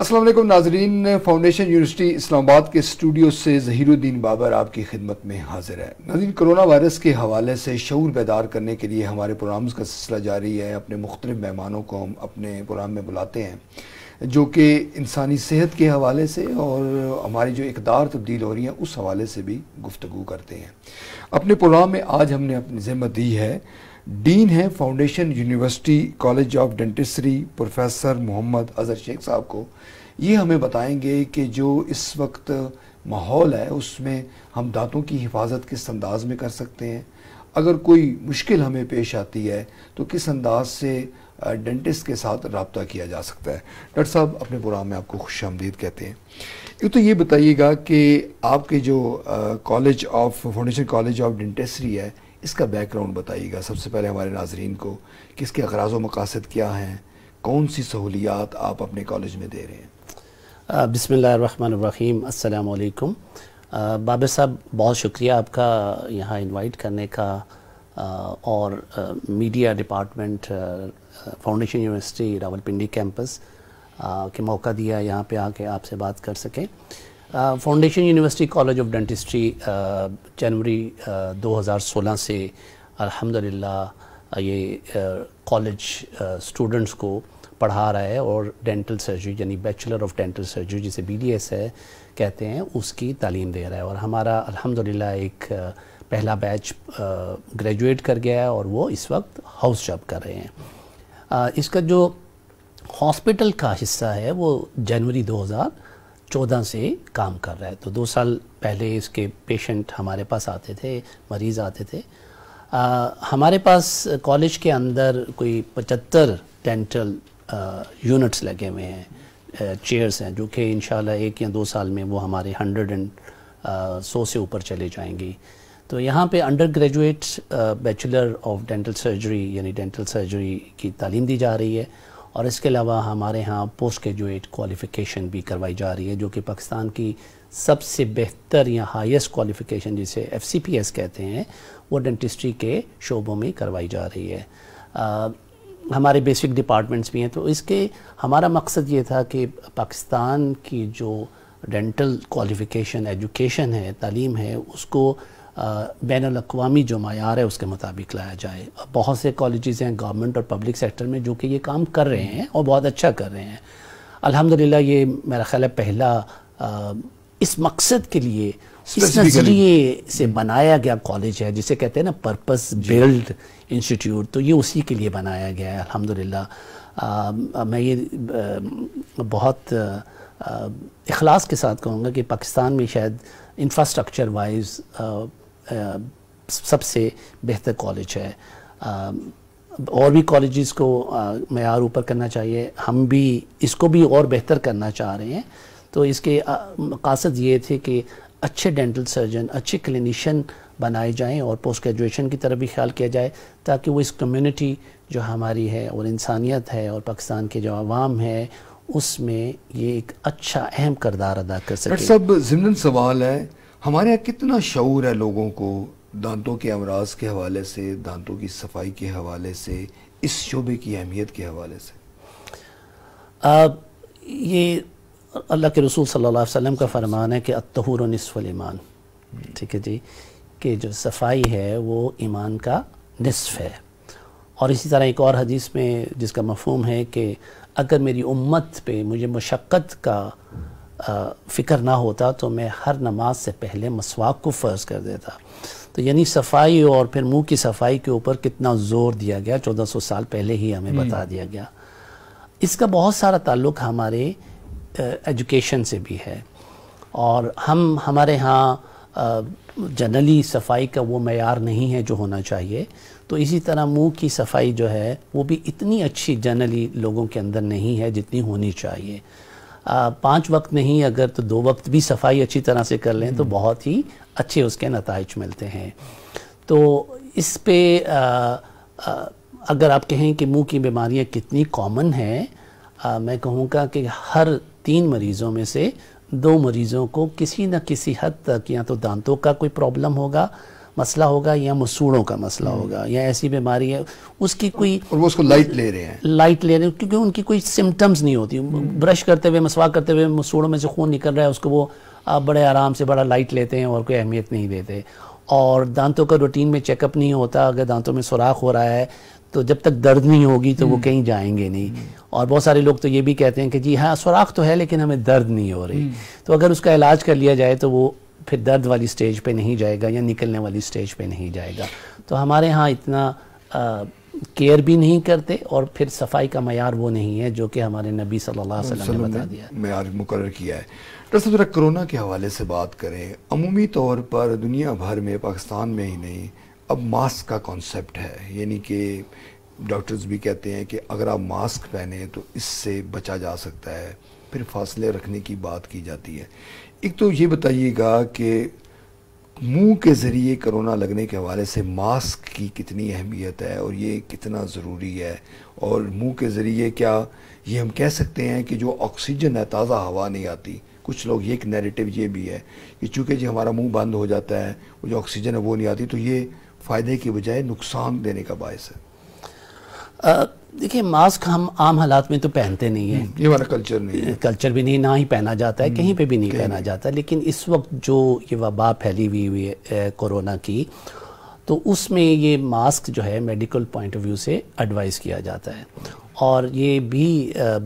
असलम नाजरीन foundation university Islamabad के studio से जहीरुद्दीन बाबर आपकी खिदमत में हाजिर है नाजीन कोरोना वायरस के हवाले से शूर बेदार करने के लिए हमारे प्रोग्राम्स का सिलसिला जारी है अपने मुख्तलिफ मेहमानों को हम अपने प्रोग्राम में बुलाते हैं जो कि इंसानी सेहत के हवाले से और हमारी जो इकदार तब्दील हो रही है उस हवाले से भी गुफ्तु करते हैं अपने प्रोग्राम में आज हमने अपनी जहमत दी है डीन हैं foundation university college of dentistry professor Mohammad Azhar Shaikh sahab को ये हमें बताएंगे कि जो इस वक्त माहौल है उसमें हम दांतों की हिफाजत किस अंदाज में कर सकते हैं अगर कोई मुश्किल हमें पेश आती है तो किस अंदाज से डेंटिस्ट के साथ रबता किया जा सकता है डॉक्टर साहब अपने प्रोग्राम में आपको खुश आमदीद कहते हैं एक तो ये बताइएगा कि आपके जो college of foundation college of dentistry है इसका बैकग्राउंड बताइएगा सबसे पहले हमारे नाजरन को कि इसके अगराज मकासद क्या हैं कौन सी सहूलियात आप अपने कॉलेज में दे रहे हैं बसमीम अलकुम बाबर साहब बहुत शुक्रिया आपका यहाँ इन्वाइट करने का आ, और आ, media department foundation university Rawalpindi campus के मौका दिया यहाँ पे आके आपसे बात कर सकें foundation university college of dentistry जनवरी 2016 से अल्हम्दुलिल्लाह uh, ये कॉलेज uh, स्टूडेंट्स uh, को पढ़ा रहा है और डेंटल सर्जरी यानी बैचलर ऑफ डेंटल सर्जरी जिसे बी है कहते हैं उसकी तालीम दे रहा है और हमारा अल्हम्दुलिल्लाह एक पहला बैच ग्रेजुएट कर गया है और वो इस वक्त हाउस जॉब कर रहे हैं इसका जो हॉस्पिटल का हिस्सा है वो जनवरी हज़ार चौदह से काम कर रहा है तो दो साल पहले इसके पेशेंट हमारे पास आते थे मरीज़ आते थे आ, हमारे पास कॉलेज के अंदर कोई पचहत्तर डेंटल यूनिट्स लगे हुए हैं चेयर्स हैं जो कि इन एक या दो साल में वो हमारे हंड्रेड एंड सौ से ऊपर चले जाएंगी तो यहाँ पे undergraduate bachelor of dental surgery यानी डेंटल सर्जरी की तालीम दी जा रही है और इसके अलावा हमारे यहाँ पोस्ट ग्रेजुएट क्वालिफ़िकेशन भी करवाई जा रही है जो कि पाकिस्तान की सबसे बेहतर या हाईएस्ट क्वालिफ़िकेशन जिसे एफ सी पी एस कहते हैं वो डेंटिस्ट्री के शोबों में करवाई जा रही है आ, हमारे बेसिक डिपार्टमेंट्स भी हैं तो इसके हमारा मकसद ये था कि पाकिस्तान की जो डेंटल क्वालिफ़िकेशन एजुकेशन है तालीम है उसको बैन अवी जो मैार है उसके मुताबिक लाया जाए बहुत से कॉलेजेस हैं गवर्नमेंट और पब्लिक सेक्टर में जो कि ये काम कर रहे हैं और बहुत अच्छा कर रहे हैं अल्हम्दुलिल्लाह ये मेरा ख्याल है पहला आ, इस मकसद के लिए इस नज़रिए से बनाया गया कॉलेज है जिसे कहते हैं ना पर्पस बिल्ड इंस्टीट्यूट तो ये उसी के लिए बनाया गया है अलहमदिल्ला मैं ये बहुत अखलास इखलास के साथ कहूँगा कि पाकिस्तान में शायद इंफ्रास्ट्रक्चर वाइज सबसे बेहतर कॉलेज है आ, और भी कॉलेज़ को मैार ऊपर करना चाहिए हम भी इसको भी और बेहतर करना चाह रहे हैं तो इसके मकासद ये थे कि अच्छे डेंटल सर्जन अच्छे क्लिनिशन बनाए जाएं और पोस्ट ग्रेजुएशन की तरफ भी ख्याल किया जाए ताकि वो इस कम्युनिटी जो हमारी है और इंसानियत है और पाकिस्तान के जो आवाम है उसमें ये एक अच्छा अहम करदार अदा कर सके सब ज़िमन सवाल है हमारे यहाँ कितना शूर है लोगों को दांतों के अमराज के हवाले से दांतों की सफाई के हवाले से इस शोबे की अहमियत के हवाले से आप ये अल्लाह के रसूल सल्लल्लाहु अलैहि वसल्लम का फरमान है कि अतहूर नसफ़ल ईमान हम्म। ठीक है जी कि जो सफाई है वो ईमान का नसफ़ है और इसी तरह एक और हदीस में जिसका मफहम है कि अगर मेरी उम्मत पे मुझे मशक्क़त का फ़िक्र ना होता तो मैं हर नमाज से पहले मसवाक को फ़र्ज़ कर देता तो यानी सफाई और फिर मुंह की सफाई के ऊपर कितना ज़ोर दिया गया 1400 साल पहले ही हमें हम्म। बता दिया गया इसका बहुत सारा ताल्लुक हमारे एजुकेशन से भी है और हम हमारे यहाँ जनरली सफाई का वो मैार नहीं है जो होना चाहिए तो इसी तरह मुंह की सफाई जो है वो भी इतनी अच्छी जनरली लोगों के अंदर नहीं है जितनी होनी चाहिए पांच वक्त नहीं अगर तो दो वक्त भी सफाई अच्छी तरह से कर लें तो हम्म। बहुत ही अच्छे उसके नतज मिलते हैं तो इस पे अगर आप कहें कि मुंह की बीमारियां कितनी कॉमन हैं मैं कहूँगा कि हर तीन मरीज़ों में से दो मरीज़ों को किसी न किसी हद तक या तो दांतों का कोई प्रॉब्लम होगा मसला होगा या मसूड़ों का मसला हम्म। होगा या ऐसी बीमारी है उसकी कोई और वो उसको लाइट ले रहे हैं लाइट ले रहे हैं क्योंकि उनकी कोई सिम्टम्स नहीं होती हम्म। ब्रश करते हुए मसवा करते हुए मसूड़ों में से खून निकल रहा है उसको वो आप बड़े आराम से बड़ा लाइट लेते हैं और कोई अहमियत नहीं देते और दांतों का रूटीन में चेकअप नहीं होता अगर दांतों में सुराख हो रहा है तो जब तक दर्द नहीं होगी तो वो हम्म। कहीं जाएंगे नहीं और बहुत सारे लोग तो ये भी कहते हैं कि जी हाँ सुराख तो है लेकिन हमें दर्द नहीं हो रही तो अगर उसका इलाज कर लिया जाए तो वो फिर दर्द वाली स्टेज पे नहीं जाएगा या निकलने वाली स्टेज पे नहीं जाएगा तो हमारे यहाँ इतना आ, केयर भी नहीं करते और फिर सफाई का मैार वो नहीं है जो कि हमारे नबी सल्लल्लाहु अलैहि वसल्लम ने बता दिया मैार मुकर किया है डॉक्टर साहब जरा कोरोना के हवाले से बात करें अमूमी तौर पर दुनिया भर में पाकिस्तान में ही नहीं अब मास्क का कॉन्सेप्ट है यानी कि डॉक्टर्स भी कहते हैं कि अगर आप मास्क पहने तो इससे बचा जा सकता है फिर फासले रखने की बात की जाती है एक तो ये बताइएगा कि मुंह के ज़रिए कोरोना लगने के हवाले से मास्क की कितनी अहमियत है और ये कितना ज़रूरी है और मुंह के ज़रिए क्या ये हम कह सकते हैं कि जो ऑक्सीजन है ताज़ा हवा नहीं आती कुछ लोग ये एक नैरेटिव ये भी है कि चूँकि जी हमारा मुंह बंद हो जाता है वो जो ऑक्सीजन है वो नहीं आती तो ये फ़ायदे के बजाय नुकसान देने का बायस है आ, देखिए मास्क हम आम हालात में तो पहनते नहीं है हम्म, ये वाला कल्चर नहीं है कल्चर भी नहीं ना ही पहना जाता है हम्म, कहीं पे भी नहीं पहना जाता लेकिन इस वक्त जो ये वबा फैली हुई हुई है कोरोना की तो उसमें ये मास्क जो है मेडिकल पॉइंट ऑफ व्यू से एडवाइस किया जाता है और ये भी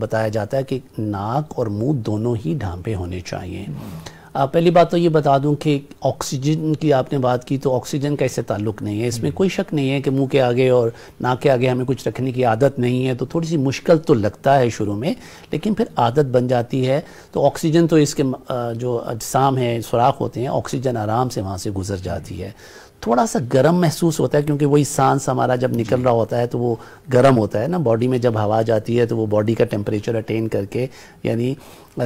बताया जाता है कि नाक और मुंह दोनों ही ढांपे होने चाहिए हम्म। पहली बात तो ये बता दूं कि ऑक्सीजन की आपने बात की तो ऑक्सीजन का इससे ताल्लुक नहीं है इसमें हम्म। कोई शक नहीं है कि मुंह के आगे और नाक के आगे हमें कुछ रखने की आदत नहीं है तो थोड़ी सी मुश्किल तो लगता है शुरू में लेकिन फिर आदत बन जाती है तो ऑक्सीजन तो इसके जो अजसाम हैं सुराख होते हैं ऑक्सीजन आराम से वहाँ से गुजर जाती है थोड़ा सा गर्म महसूस होता है क्योंकि वही सांस हमारा जब निकल रहा होता है तो वो गर्म होता है ना बॉडी में जब हवा जाती है तो वो बॉडी का टेम्परेचर अटेन करके यानी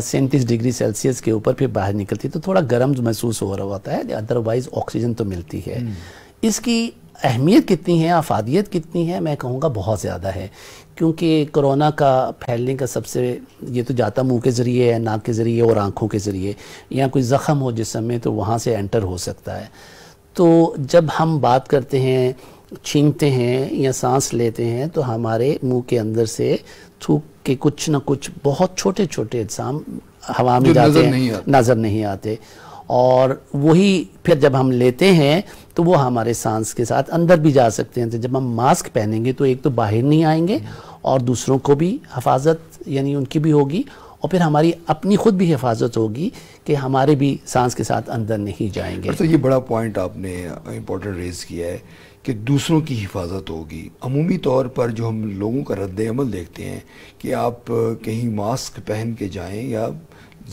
सैंतीस डिग्री सेल्सियस के ऊपर फिर बाहर निकलती है तो थोड़ा गर्म महसूस हो रहा होता है अदरवाइज़ ऑक्सीजन तो मिलती है हम्म। इसकी अहमियत कितनी है अफादियत कितनी है मैं कहूँगा बहुत ज़्यादा है क्योंकि कोरोना का फैलने का सबसे ये तो जाता मुंह के ज़रिए है नाक के ज़रिए और आँखों के ज़रिए या कोई ज़ख़म हो जिस में तो वहाँ से एंटर हो सकता है तो जब हम बात करते हैं छींकते हैं या सांस लेते हैं तो हमारे मुंह के अंदर से थूक के कुछ ना कुछ बहुत छोटे छोटे अजसाम हवा में जाते हैं नज़र नहीं आते और वही फिर जब हम लेते हैं तो वो हमारे सांस के साथ अंदर भी जा सकते हैं तो जब हम मास्क पहनेंगे तो एक तो बाहर नहीं आएंगे और दूसरों को भी हफाजत यानी उनकी भी होगी और फिर हमारी अपनी खुद भी हिफाजत होगी कि हमारे भी सांस के साथ अंदर नहीं जाएंगे तो ये बड़ा पॉइंट आपने इम्पोर्टेंट रेज किया है कि दूसरों की हिफाजत होगी अमूमी तौर पर जो हम लोगों का रद्द अमल देखते हैं कि आप कहीं मास्क पहन के जाएँ या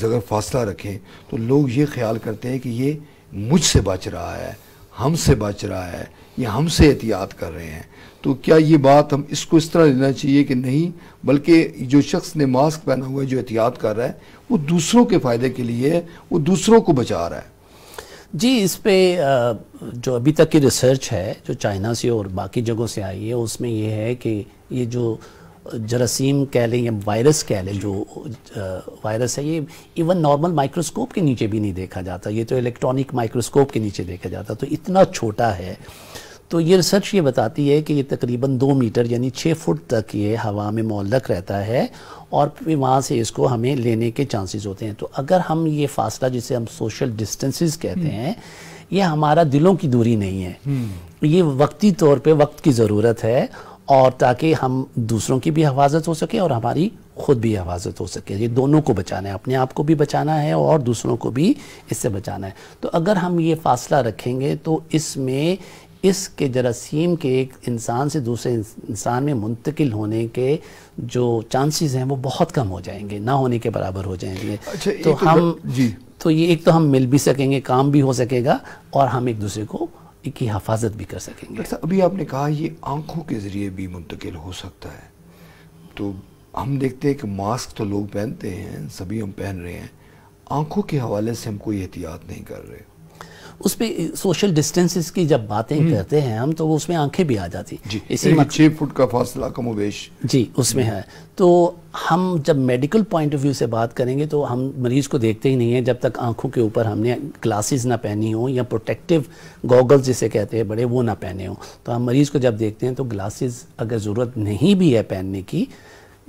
जगह फासला रखें तो लोग ये ख्याल करते हैं कि ये मुझसे बच रहा है हमसे बच रहा है या हमसे एहतियात कर रहे हैं तो क्या ये बात हम इसको इस तरह लेना चाहिए कि नहीं बल्कि जो शख्स ने मास्क पहना हुआ है जो एहतियात कर रहा है वो दूसरों के फ़ायदे के लिए वो दूसरों को बचा रहा है जी इस पे जो अभी तक की रिसर्च है जो चाइना से और बाकी जगहों से आई है उसमें यह है कि ये जो जरासीम कह लें या वायरस कह लें जो वायरस है ये इवन नॉर्मल माइक्रोस्कोप के नीचे भी नहीं देखा जाता ये तो इलेक्ट्रॉनिक माइक्रोस्कोप के नीचे देखा जाता तो इतना छोटा है तो ये रिसर्च ये बताती है कि ये तकरीबन दो मीटर यानी छः फुट तक ये हवा में मोलक रहता है और फिर वहाँ से इसको हमें लेने के चांसेस होते हैं तो अगर हम ये फासला जिसे हम सोशल डिस्टेंसेस कहते हम्म। हैं ये हमारा दिलों की दूरी नहीं है हम्म। ये वक्ती तौर पे वक्त की ज़रूरत है और ताकि हम दूसरों की भी हिफाजत हो सके और हमारी खुद भी हिफाजत हो सके ये दोनों को बचाना है अपने आप को भी बचाना है और दूसरों को भी इससे बचाना है तो अगर हम ये फासला रखेंगे तो इसमें इसके जरासीम के एक इंसान से दूसरे इंसान में मुंतकिल होने के जो चांसेस हैं वो बहुत कम हो जाएंगे ना होने के बराबर हो जाएंगे अच्छा, तो हम जी तो ये एक तो हम मिल भी सकेंगे काम भी हो सकेगा और हम एक दूसरे को की हफाजत भी कर सकेंगे अच्छा, अभी आपने कहा ये आंखों के ज़रिए भी मुंतकिल हो सकता है तो हम देखते हैं कि मास्क तो लोग पहनते हैं सभी हम पहन रहे हैं आंखों के हवाले से हम कोई एहतियात नहीं कर रहे उस पर सोशल डिस्टेंसिस की जब बातें हम्म। करते हैं हम तो उसमें आंखें भी आ जाती इसी में छः फुट का फासला कम वेश जी उसमें है तो हम जब मेडिकल पॉइंट ऑफ व्यू से बात करेंगे तो हम मरीज़ को देखते ही नहीं हैं जब तक आंखों के ऊपर हमने ग्लासेस ना पहनी हो या प्रोटेक्टिव गॉगल्स जिसे कहते हैं बड़े वो ना पहने हो तो हम मरीज़ को जब देखते हैं तो ग्लासेस अगर ज़रूरत नहीं भी है पहनने की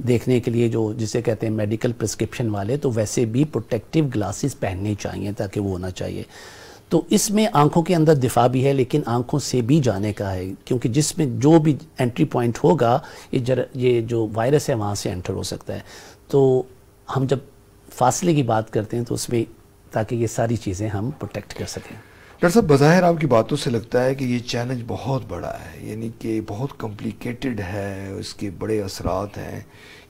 देखने के लिए जो जिसे कहते हैं मेडिकल प्रिस्क्रिप्शन वाले तो वैसे भी प्रोटेक्टिव ग्लासेस पहनने चाहिए ताकि वो होना चाहिए तो इसमें आंखों के अंदर दिफा भी है लेकिन आंखों से भी जाने का है क्योंकि जिसमें जो भी एंट्री पॉइंट होगा ये जर ये जो वायरस है वहाँ से एंटर हो सकता है तो हम जब फासले की बात करते हैं तो उसमें ताकि ये सारी चीज़ें हम प्रोटेक्ट कर सकें डॉक्टर साहब बज़ाहिर आपकी बातों से लगता है कि ये चैलेंज बहुत बड़ा है यानी कि बहुत कॉम्प्लिकेटेड है इसके बड़े असरात हैं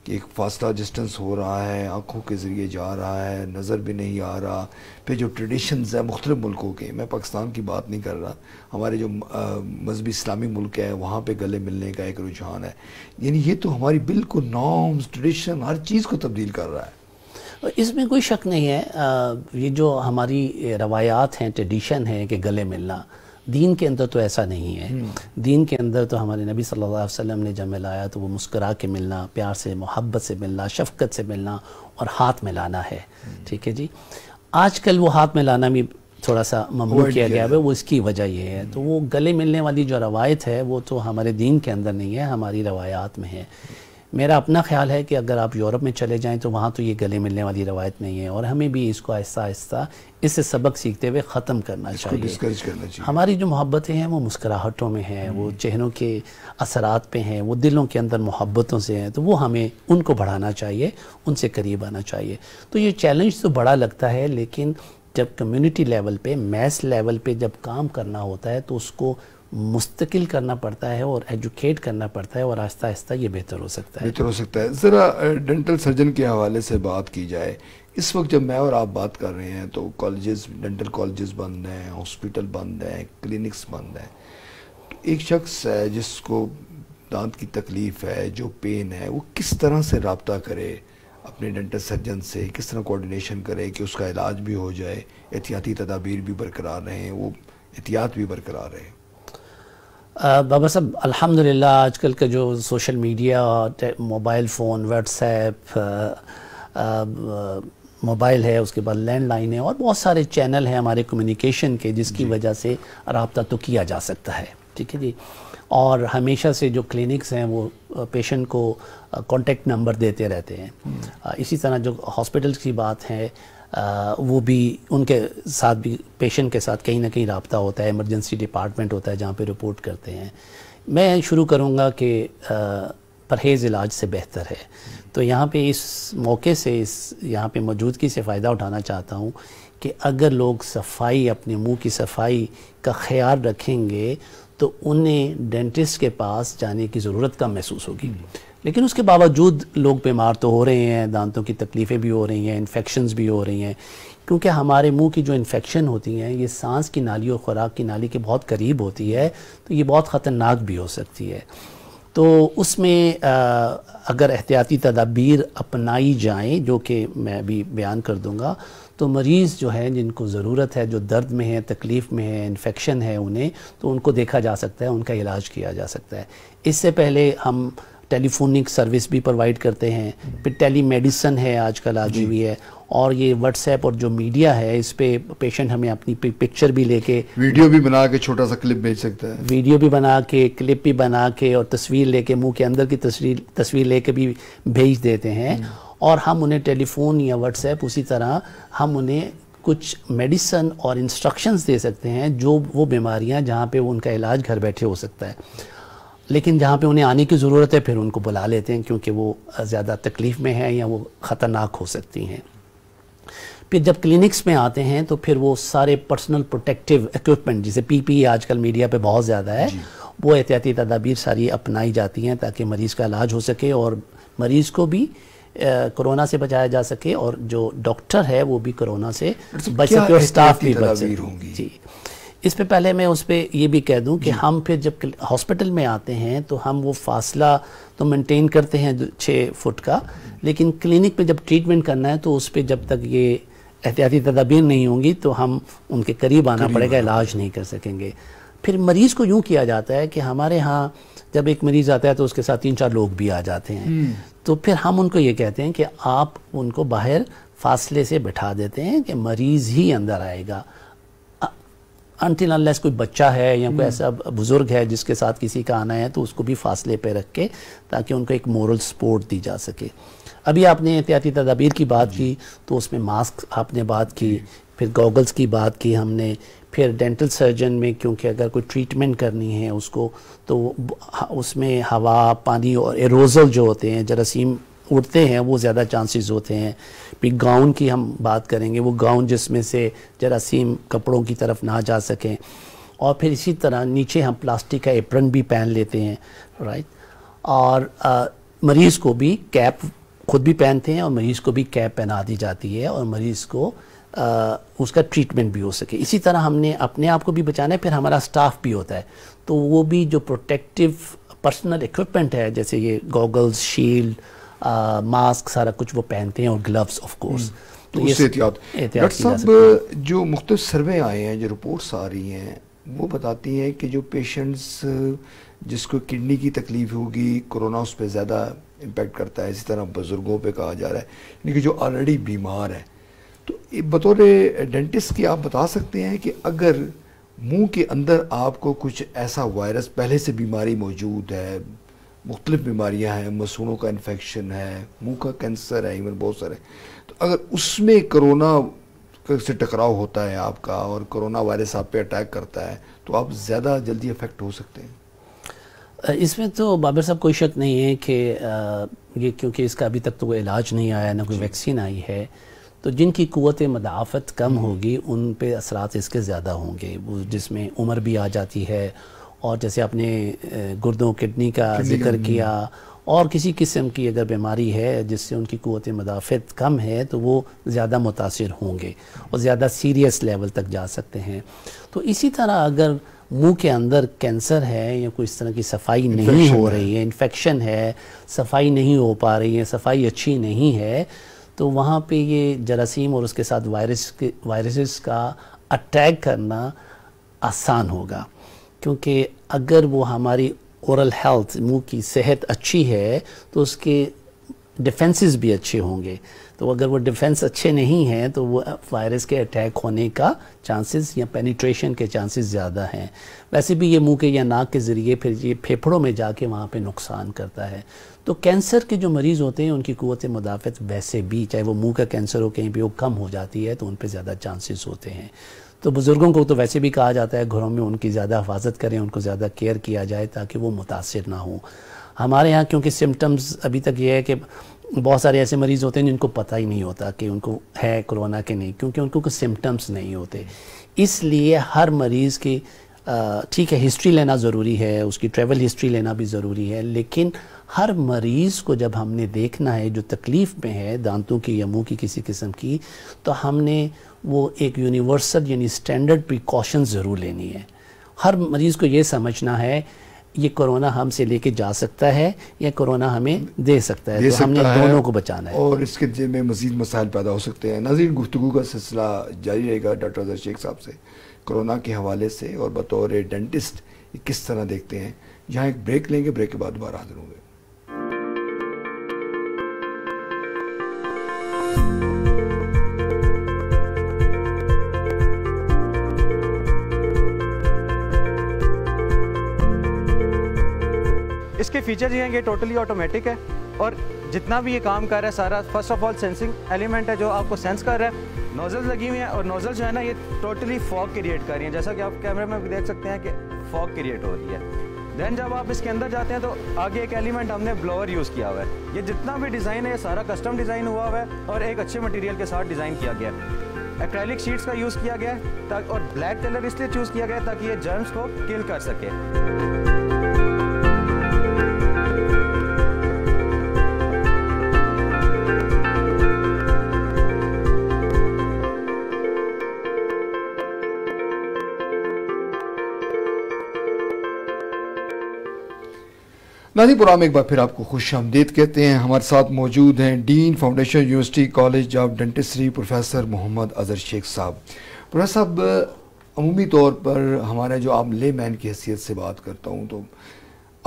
कि एक फासला डिस्टेंस हो रहा है आँखों के ज़रिए जा रहा है नज़र भी नहीं आ रहा फिर जो ट्रेडिशंस हैं मुख्तु मुल्कों के मैं पाकिस्तान की बात नहीं कर रहा हमारे जो मजहबी इस्लामी मुल्क है वहाँ पर गले मिलने का एक रुझान है यानी ये तो हमारी बिल्कुल नॉर्म्स ट्रेडिशन हर चीज़ को तब्दील कर रहा है इसमें कोई शक नहीं है ये जो हमारी रवायात हैं ट्रेडिशन है कि गले मिलना दीन के अंदर तो ऐसा नहीं है हम्म। दीन के अंदर तो हमारे नबी सल्लल्लाहु अलैहि वसल्लम ने जब मिलाया तो वो मुस्करा के मिलना प्यार से मोहब्बत से मिलना शफकत से मिलना और हाथ मिलाना है हम्म। ठीक है जी आजकल वो हाथ मिलाना भी थोड़ा सा ममनू किया गया है वो इसकी वजह ये है तो वो हम्म। गले मिलने वाली जो रवायत है वो तो हमारे दीन के अंदर नहीं है हमारी रवायात में है मेरा अपना ख्याल है कि अगर आप यूरोप में चले जाएं तो वहाँ तो ये गले मिलने वाली रवायत नहीं है और हमें भी इसको आहिस्ता आहिस्ता इससे सबक सीखते हुए ख़त्म करना चाहिए करना चाहिए हमारी जो मोहब्बतें हैं वो मुस्कराहटों में हैं वो हम्म। चेहरों के असरात पे हैं वो दिलों के अंदर मोहब्बतों से हैं तो वो हमें उनको बढ़ाना चाहिए उनसे करीब आना चाहिए तो ये चैलेंज तो बड़ा लगता है लेकिन जब कम्युनिटी लेवल पे मैस लेवल पे जब काम करना होता है तो उसको मुस्तकिल करना पड़ता है और एजुकेट करना पड़ता है और आहिस्ता आहिस्ता ये बेहतर हो सकता है बेहतर हो सकता है ज़रा डेंटल सर्जन के हवाले से बात की जाए इस वक्त जब मैं और आप बात कर रहे हैं तो कॉलेजेस डेंटल कॉलेजेस बंद हैं हॉस्पिटल बंद हैं क्लिनिक्स बंद हैं तो एक शख्स है जिसको दांत की तकलीफ़ है जो पेन है वो किस तरह से रबता करे अपने डेंटल सर्जन से किस तरह कोऑर्डिनेशन करे कि उसका इलाज भी हो जाए एहतियाती तदाबीर भी बरकरार रहें वो एहतियात भी बरकरार रहें बाबा साहब अल्हम्दुलिल्लाह आजकल का जो social media mobile phone WhatsApp mobile है उसके बाद लैंडलाइन है और बहुत सारे चैनल हैं हमारे कम्युनिकेशन के जिसकी वजह से रबता तो किया जा सकता है ठीक है जी और हमेशा से जो क्लिनिक्स हैं वो पेशेंट को कांटेक्ट नंबर देते रहते हैं हम्म। इसी तरह जो हॉस्पिटल्स की बात है आ, वो भी उनके साथ भी पेशेंट के साथ कहीं ना कहीं रबता होता है इमरजेंसी डिपार्टमेंट होता है जहाँ पे रिपोर्ट करते हैं मैं शुरू करूँगा कि परहेज़ इलाज से बेहतर है तो यहाँ पे इस मौके से इस यहाँ पे मौजूदगी से फ़ायदा उठाना चाहता हूँ कि अगर लोग सफाई अपने मुंह की सफाई का ख्याल रखेंगे तो उन्हें डेंटिस्ट के पास जाने की ज़रूरत कम महसूस होगी लेकिन उसके बावजूद लोग बीमार तो हो रहे हैं दांतों की तकलीफ़ें भी हो रही हैं इन्फेक्शंस भी हो रही हैं क्योंकि हमारे मुंह की जो इन्फेक्शन होती हैं ये सांस की नाली और ख़ुराक की नाली के बहुत करीब होती है तो ये बहुत ख़तरनाक भी हो सकती है तो उसमें आ, अगर एहतियाती तदाबीर अपनाई जाएं जो कि मैं अभी बयान कर दूंगा तो मरीज़ जो हैं जिनको ज़रूरत है जो दर्द में है तकलीफ़ में है इन्फेक्शन है उन्हें तो उनको देखा जा सकता है उनका इलाज किया जा सकता है इससे पहले हम टेलीफोनिक सर्विस भी प्रोवाइड करते हैं फिर टेली मेडिसन है आजकल आज भी है और ये व्हाट्सएप और जो मीडिया है इस पे पेशेंट हमें अपनी पिक्चर भी लेके वीडियो भी बना के छोटा सा क्लिप भेज सकता है वीडियो भी बना के क्लिप भी बना के और तस्वीर लेके मुंह के अंदर की तस्वीर तस्वीर लेके भी भेज देते हैं और हम उन्हें टेलीफोन या व्हाट्सएप उसी तरह हम उन्हें कुछ मेडिसन और इंस्ट्रक्शंस दे सकते हैं जो वो बीमारियां जहाँ पे उनका इलाज घर बैठे हो सकता है लेकिन जहाँ पे उन्हें आने की ज़रूरत है फिर उनको बुला लेते हैं क्योंकि वो ज़्यादा तकलीफ़ में है या वो ख़तरनाक हो सकती हैं फिर जब क्लिनिक्स में आते हैं तो फिर वो सारे पर्सनल प्रोटेक्टिव इक्विपमेंट जिसे आज आजकल मीडिया पे बहुत ज़्यादा है वो एहतियाती तदाबीर सारी अपनाई जाती हैं ताकि मरीज़ का इलाज हो सके और मरीज़ को भी कोरोना से बचाया जा सके और जो डॉक्टर है वो भी कोरोना से अच्छा, बच सके और स्टाफ भी बच सके जी इस पे पहले मैं उस पर यह भी कह दूं कि हम फिर जब हॉस्पिटल में आते हैं तो हम वो फासला तो मेंटेन करते हैं छः फुट का लेकिन क्लिनिक पे जब ट्रीटमेंट करना है तो उस पर जब तक ये एहतियाती तदाबीर नहीं होंगी तो हम उनके करीब आना पड़ेगा इलाज नहीं कर सकेंगे फिर मरीज़ को यूँ किया जाता है कि हमारे यहाँ जब एक मरीज़ आता है तो उसके साथ तीन चार लोग भी आ जाते हैं हम्म। तो फिर हम उनको ये कहते हैं कि आप उनको बाहर फासले से बैठा देते हैं कि मरीज़ ही अंदर आएगा अनटिल अनलेस कोई बच्चा है या कोई हम्म। ऐसा बुज़ुर्ग है जिसके साथ किसी का आना है तो उसको भी फासले पे रख के ताकि उनको एक मोरल सपोर्ट दी जा सके अभी आपने एहतियाती तदाबीर की बात की तो उसमें मास्क आपने बात की फिर गॉगल्स की बात की हमने फिर डेंटल सर्जन में क्योंकि अगर कोई ट्रीटमेंट करनी है उसको तो उसमें हवा पानी और एरोज़ल जो होते हैं जरासीम उड़ते हैं वो ज़्यादा चांसेस होते हैं फिर गाउन की हम बात करेंगे वो गाउन जिसमें से जरासीम कपड़ों की तरफ ना जा सकें और फिर इसी तरह नीचे हम प्लास्टिक का एप्रन भी पहन लेते हैं राइट और आ, मरीज़ को भी कैप खुद भी पहनते हैं और मरीज़ को भी कैप पहना दी जाती है और मरीज़ को आ, उसका ट्रीटमेंट भी हो सके इसी तरह हमने अपने आप को भी बचाना है फिर हमारा स्टाफ भी होता है तो वो भी जो प्रोटेक्टिव पर्सनल इक्विपमेंट है जैसे ये गॉगल्स शील्ड मास्क सारा कुछ वो पहनते हैं और ग्लव्स ऑफ कोर्स तो, तो उससे एहतियात डॉक्टर साहब जो मुख्त सर्वे आए हैं जो रिपोर्ट्स आ रही हैं वो बताती हैं कि जो पेशेंट्स जिसको किडनी की तकलीफ़ होगी कोरोना उस पर ज़्यादा इम्पेक्ट करता है इसी तरह बुज़ुर्गों पे कहा जा रहा है यानी कि जो ऑलरेडी बीमार है तो बतौर डेंटिस्ट की आप बता सकते हैं कि अगर मुंह के अंदर आपको कुछ ऐसा वायरस पहले से बीमारी मौजूद है मुख्तलिफ बीमारियाँ हैं मसूड़ों का इन्फेक्शन है मुँह का कैंसर है इवन बहुत सारे तो अगर उसमें करोना से टकराव होता है आपका और करोना वायरस आप पे अटैक करता है तो आप ज़्यादा जल्दी अफेक्ट हो सकते हैं इसमें तो बाबर साहब कोई शक नहीं है कि ये क्योंकि इसका अभी तक तो कोई इलाज नहीं आया ना कोई वैक्सीन आई है तो जिनकी क़वत मदाफ़त कम हम्म। होगी उन पर असरात इसके ज़्यादा होंगे वो जिसमें उम्र भी आ जाती है और जैसे आपने गुर्दों किडनी का जिक्र किया और किसी किस्म की अगर बीमारी है जिससे उनकी क़वत मदाफ़त कम है तो वो ज़्यादा मुतासर होंगे और ज़्यादा सीरियस लेवल तक जा सकते हैं तो इसी तरह अगर मुंह के अंदर कैंसर है या कोई इस तरह की सफाई नहीं हो रही है इन्फेक्शन है सफाई नहीं हो पा रही है सफाई अच्छी नहीं है तो वहाँ पे ये जरासीम और उसके साथ वायरस के वायरसेस का अटैक करना आसान होगा क्योंकि अगर वो हमारी औरल हेल्थ मुंह की सेहत अच्छी है तो उसके डिफेंसेस भी अच्छे होंगे तो अगर वो डिफेंस अच्छे नहीं हैं तो वो वायरस के अटैक होने का चांसेस या पेनिट्रेशन के चांसेस ज़्यादा हैं वैसे भी ये मुंह के या नाक के ज़रिए फिर ये फेफड़ों में जाके वहाँ पे नुकसान करता है तो कैंसर के जो मरीज़ होते हैं उनकी क़वत मुदाफ़त वैसे भी चाहे वो मुंह का कैंसर हो कहीं भी वो कम हो जाती है तो उन पर ज़्यादा चांसेस होते हैं तो बुज़ुर्गों को तो वैसे भी कहा जाता है घरों में उनकी ज़्यादा हिफाजत करें उनको ज़्यादा केयर किया जाए ताकि वो मुतासर ना हों हमारे यहाँ क्योंकि सिम्टम्स अभी तक ये है कि बहुत सारे ऐसे मरीज़ होते हैं जिनको पता ही नहीं होता कि उनको है कोरोना के नहीं क्योंकि उनको कुछ सिम्टम्स नहीं होते इसलिए हर मरीज़ की ठीक है हिस्ट्री लेना ज़रूरी है उसकी ट्रैवल हिस्ट्री लेना भी ज़रूरी है लेकिन हर मरीज़ को जब हमने देखना है जो तकलीफ़ में है दांतों की या मुँह की किसी किस्म की तो हमने वो एक यूनिवर्सल यानी स्टैंडर्ड प्रिकॉशन ज़रूर लेनी है हर मरीज़ को ये समझना है ये कोरोना हमसे लेके जा सकता है या कोरोना हमें दे सकता है दे तो सकता हमने है दोनों को बचाना है और इसके जे में मजीद मसाइल पैदा हो सकते हैं नजीर गुफ्तु का सिलसिला जारी रहेगा डॉक्टर अजहर शेख साहब से कोरोना के हवाले से और बतौर डेंटिस्ट किस तरह देखते हैं यहाँ एक ब्रेक लेंगे ब्रेक के बाद दोबारा हाजिर होंगे इसके फीचर ये हैं ये टोटली ऑटोमेटिक है और जितना भी ये काम कर रहा है सारा first of all sensing element है जो आपको सेंस कर रहा है नोजल्स लगी हुई हैं और नोजल जो है ना ये टोटली फॉग क्रिएट कर रही हैं जैसा कि आप कैमरे में देख सकते हैं कि फॉग क्रिएट हो रही है देन जब आप इसके अंदर जाते हैं तो आगे एक एलिमेंट हमने ब्लोअर यूज़ किया हुआ है ये जितना भी डिज़ाइन है ये सारा कस्टम डिज़ाइन हुआ हुआ है और एक अच्छे मटेरियल के साथ डिज़ाइन किया गया है एक्रैलिक शीट्स का यूज़ किया गया है और ब्लैक कलर इसलिए चूज़ किया गया ताकि ये जर्म्स को किल कर सके नाजी में एक बार फिर आपको खुश आमदीद कहते हैं हमारे साथ मौजूद हैं dean foundation university college of dentistry professor Mohammad Azhar Shaikh sahab professor साहब अमूमी तौर पर हमारे जो आप ले मैन की हैसियत से बात करता हूँ तो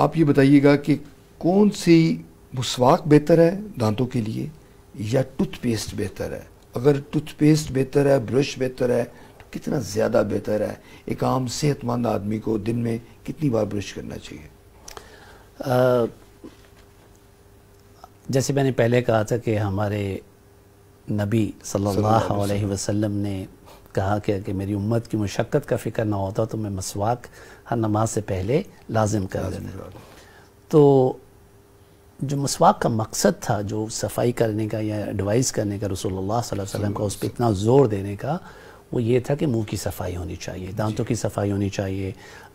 आप ये बताइएगा कि कौन सी मसवाक बेहतर है दांतों के लिए या टूथपेस्ट बेहतर है अगर टूथपेस्ट बेहतर है ब्रश बेहतर है तो कितना ज़्यादा बेहतर है एक आम सेहतमंद आदमी को दिन में कितनी बार ब्रश करना चाहिए जैसे मैंने पहले कहा था कि हमारे नबी सल्लल्लाहु अलैहि वसल्लम ने कहा कि अगर मेरी उम्मत की मशक्क़त का फ़िक्र ना होता तो मैं मसवाक हर नमाज से पहले लाजिम कर देता तो जो मसवाक का मकसद था जो सफाई करने का या एडवाइस करने का रसोल्ला वसल्लम का उस पर इतना ज़ोर देने का वो ये था कि मुंह की सफाई होनी चाहिए दांतों की सफाई होनी चाहिए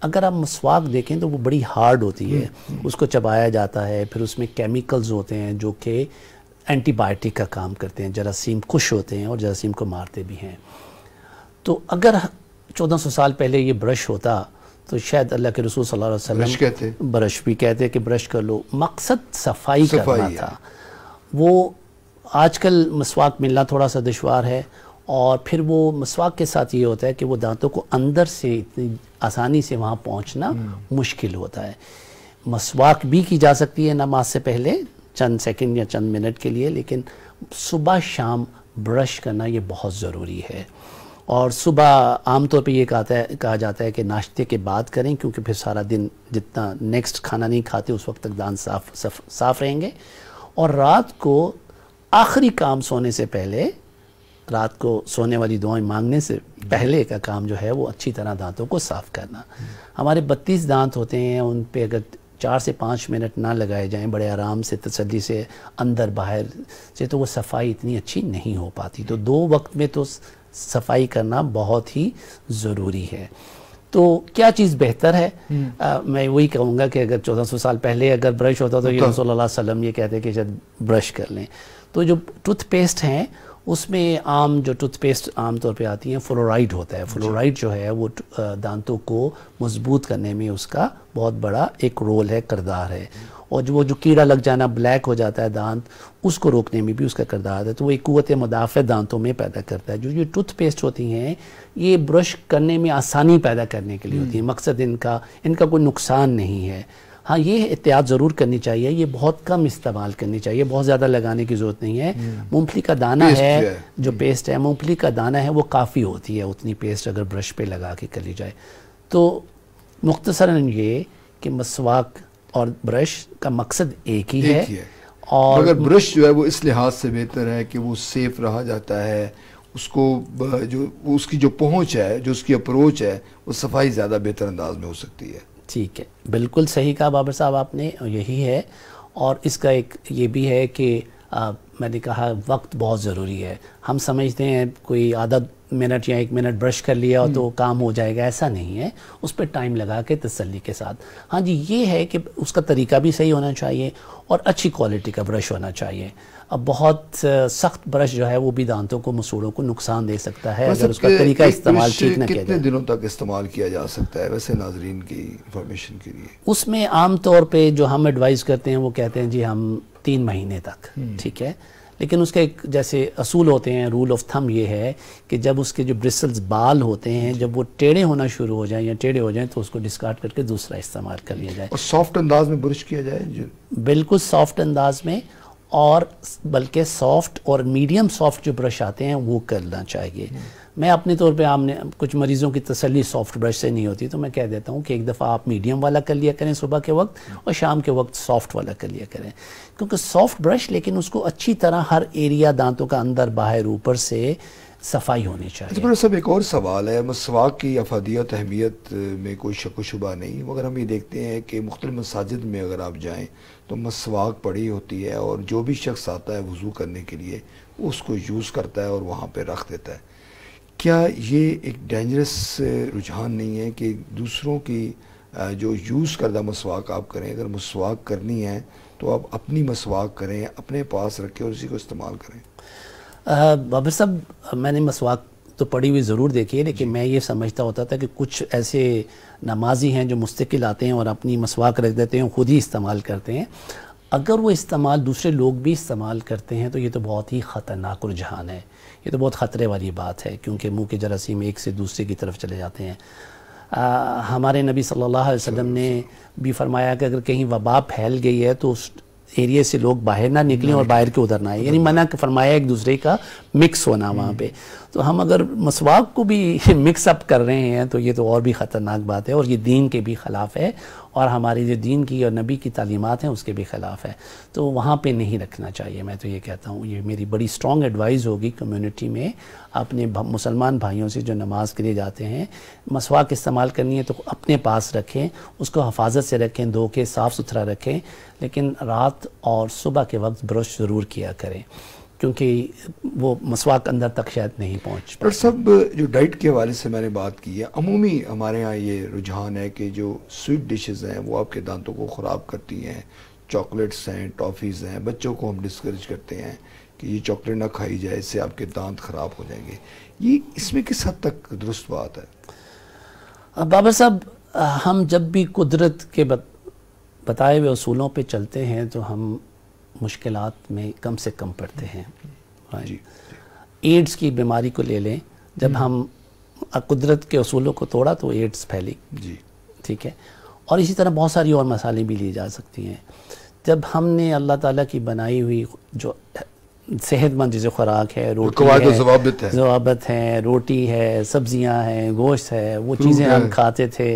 अगर आप मसवाक देखें तो वो बड़ी हार्ड होती है उसको चबाया जाता है फिर उसमें केमिकल्स होते हैं जो कि एंटीबायोटिक का काम करते हैं जरासीम खुश होते हैं और जरासीम को मारते भी हैं तो अगर 1400 साल पहले ये ब्रश होता तो शायद अल्लाह के रसूल सल्लल्लाहु अलैहि वसल्लम कहते ब्रश भी कहते कि ब्रश कर लो मकसद सफाई, सफाई करना था वो आजकल मसवाक मिलना थोड़ा सा दुशवार है और फिर वो मसवाक के साथ ये होता है कि वो दांतों को अंदर से इतनी आसानी से वहाँ पहुँचना हम्म। मुश्किल होता है मसवाक भी की जा सकती है नमाज से पहले चंद सेकंड या चंद मिनट के लिए लेकिन सुबह शाम ब्रश करना ये बहुत ज़रूरी है और सुबह आमतौर पे ये कहता है कहा जाता है कि नाश्ते के बाद करें क्योंकि फिर सारा दिन जितना नेक्स्ट खाना नहीं खाते उस वक्त तक दांत साफ साफ, साफ रहेंगे और रात को आखिरी काम सोने से पहले रात को सोने वाली दुआएं मांगने से पहले का काम जो है वो अच्छी तरह दांतों को साफ़ करना हमारे बत्तीस दांत होते हैं उन पर अगर चार से पाँच मिनट ना लगाए जाएं बड़े आराम से तसल्ली से अंदर बाहर से तो वो सफाई इतनी अच्छी नहीं हो पाती तो दो वक्त में तो सफाई करना बहुत ही ज़रूरी है तो क्या चीज़ बेहतर है आ, हम्म। मैं वही कहूँगा कि अगर 1400 साल पहले अगर ब्रश होता तो ये तो रसोल्ला वसलम ये कहते कि शायद ब्रश कर लें तो जो टूथपेस्ट हैं उसमें आम जो टूथपेस्ट आम तौर पे आती हैं फ्लोराइड होता है फ्लोराइड जो है वो दांतों को मजबूत करने में उसका बहुत बड़ा एक रोल है करदार है और जो वो जो कीड़ा लग जाना ब्लैक हो जाता है दांत उसको रोकने में भी उसका करदार है तो वो एक क़वत मदाफ़ दांतों में पैदा करता है जो ये टूथपेस्ट होती हैं ये ब्रश करने में आसानी पैदा करने के लिए हम्म। होती है मकसद इनका इनका कोई नुकसान नहीं है हाँ ये एहतियात ज़रूर करनी चाहिए ये बहुत कम इस्तेमाल करनी चाहिए बहुत ज़्यादा लगाने की ज़रूरत नहीं है हम्म। मूंगफली का दाना है जो पेस्ट है मूंगफली का दाना है वो काफ़ी होती है उतनी पेस्ट अगर ब्रश पे लगा के कर ली जाए तो मुख्तसरा ये कि मसवाक और ब्रश का मकसद एक ही एक है, है। और अगर ब्रश जो है वो इस लिहाज से बेहतर है कि वो सेफ रहा जाता है उसको जो उसकी जो पहुंच है जो उसकी अप्रोच है वो सफाई ज़्यादा बेहतर अंदाज में हो सकती है ठीक है बिल्कुल सही कहा बाबर साहब आपने यही है और इसका एक ये भी है कि आ, मैंने कहा वक्त बहुत ज़रूरी है हम समझते हैं कोई आधा मिनट या एक मिनट ब्रश कर लिया और हम्म। तो काम हो जाएगा ऐसा नहीं है उस पर टाइम लगा के तसल्ली के साथ हाँ जी ये है कि उसका तरीका भी सही होना चाहिए और अच्छी क्वालिटी का ब्रश होना चाहिए अब बहुत सख्त ब्रश जो है वो भी दांतों को मसूड़ों को नुकसान दे सकता है अगर उसका तरीका इस्तेमाल ठीक ना किया जाए दिनों तक इस्तेमाल किया जा सकता है वैसे नाजरीन की इंफॉर्मेशन के लिए उसमें आम तौर पे जो हम एडवाइस करते हैं वो कहते हैं जी हम तीन महीने तक हम्म। ठीक है लेकिन उसके एक जैसे असूल होते हैं रूल ऑफ थम ये है कि जब उसके जो ब्रिसल्स बाल होते हैं जब वो टेढ़े होना शुरू हो जाए या टेढ़े हो जाए तो उसको डिस्कार्ड करके दूसरा इस्तेमाल कर लिया जाए और सॉफ्ट अंदाज में ब्रश किया जाए बिल्कुल सॉफ्ट अंदाज में और बल्कि सॉफ्ट और मीडियम सॉफ्ट जो ब्रश आते हैं वो करना चाहिए मैं अपने तौर पे आपने कुछ मरीज़ों की तसली सॉफ्ट ब्रश से नहीं होती तो मैं कह देता हूँ कि एक दफ़ा आप मीडियम वाला कर लिया करें सुबह के वक्त और शाम के वक्त सॉफ्ट वाला कर लिया करें क्योंकि सॉफ्ट ब्रश लेकिन उसको अच्छी तरह हर एरिया दांतों का अंदर बाहर ऊपर से सफाई होनी चाहिए तो अच्छा, सब एक और सवाल है मसवाक की अफादियत अहमियत में कोई शक शुबा नहीं मगर हम ये देखते हैं कि मुख्तु मसाजिद में अगर आप जाएँ तो मसवाक पड़ी होती है और जो भी शख्स आता है वज़ू करने के लिए उसको यूज़ करता है और वहाँ पर रख देता है क्या ये एक डेंजरस रुझान नहीं है कि दूसरों की जो यूज़ करदा मसवाक आप करें अगर मसवाक करनी है तो आप अपनी मसवाक करें अपने पास रखें और उसी को इस्तेमाल करें बाबर साहब मैंने मसवाक तो पढ़ी हुई ज़रूर देखी है लेकिन मैं ये समझता होता था कि कुछ ऐसे नमाजी हैं जो मुस्तकिल आते हैं और अपनी मसवाक रख देते हैं ख़ुद ही इस्तेमाल करते हैं अगर वो इस्तेमाल दूसरे लोग भी इस्तेमाल करते हैं तो ये तो बहुत ही ख़तरनाक रुझान है ये तो बहुत ख़तरे वाली बात है क्योंकि मुँह के जरासीम एक से दूसरे की तरफ चले जाते हैं आ, हमारे नबी सल्लल्लाहु अलैहि वसल्लम ने भी फरमाया कि अगर कहीं वबा फैल गई है तो उस एरिए से लोग बाहर ना निकलें और बाहर के उधर ना आए यानी मना फरमाया एक दूसरे का मिक्स होना वहाँ hmm. पे तो हम अगर मसवाक को भी मिक्सअप कर रहे हैं तो ये तो और भी ख़तरनाक बात है और ये दीन के भी खिलाफ है और हमारे जो दीन की और नबी की तालीमत हैं उसके भी ख़िलाफ़ है तो वहाँ पर नहीं रखना चाहिए मैं तो ये कहता हूँ ये मेरी बड़ी स्ट्रॉन्ग एडवाइस होगी कम्यूनिटी में अपने मुसलमान भाइयों से जो नमाज के लिए जाते हैं मसवाक इस्तेमाल करनी है तो अपने पास रखें उसको हफाजत से रखें धो के साफ़ सुथरा रखें लेकिन रात और सुबह के वक्त ब्रश ज़रूर किया करें क्योंकि वो मसवाक अंदर तक शायद नहीं पहुँच डॉक्टर साहब जो डाइट के हवाले से मैंने बात की है अमूमी हमारे यहाँ ये रुझान है कि जो स्वीट डिशेस हैं वो आपके दांतों को ख़राब करती हैं चॉकलेट्स हैं टॉफ़ीज़ हैं बच्चों को हम डिस्करेज करते हैं कि ये चॉकलेट ना खाई जाए इससे आपके दांत ख़राब हो जाएंगे ये इसमें किस हद तक दुरुस्त बात है बाबा साहब हम जब भी कुदरत के बताए हुए असूलों पर चलते हैं तो हम मुश्किल में कम से कम पड़ते हैं एड्स हाँ की बीमारी को ले लें जब हम्म। हम कुदरत के असूलों को तोड़ा तो एड्स फैली जी ठीक है और इसी तरह बहुत सारी और मसाले भी लिए जा सकती हैं जब हमने अल्लाह ताला की बनाई हुई जो सेहतमंद जैसे खुराक है रोटी है जवाबत है रोटी है सब्जियां हैं गोश्त है वो चीज़ें हम खाते थे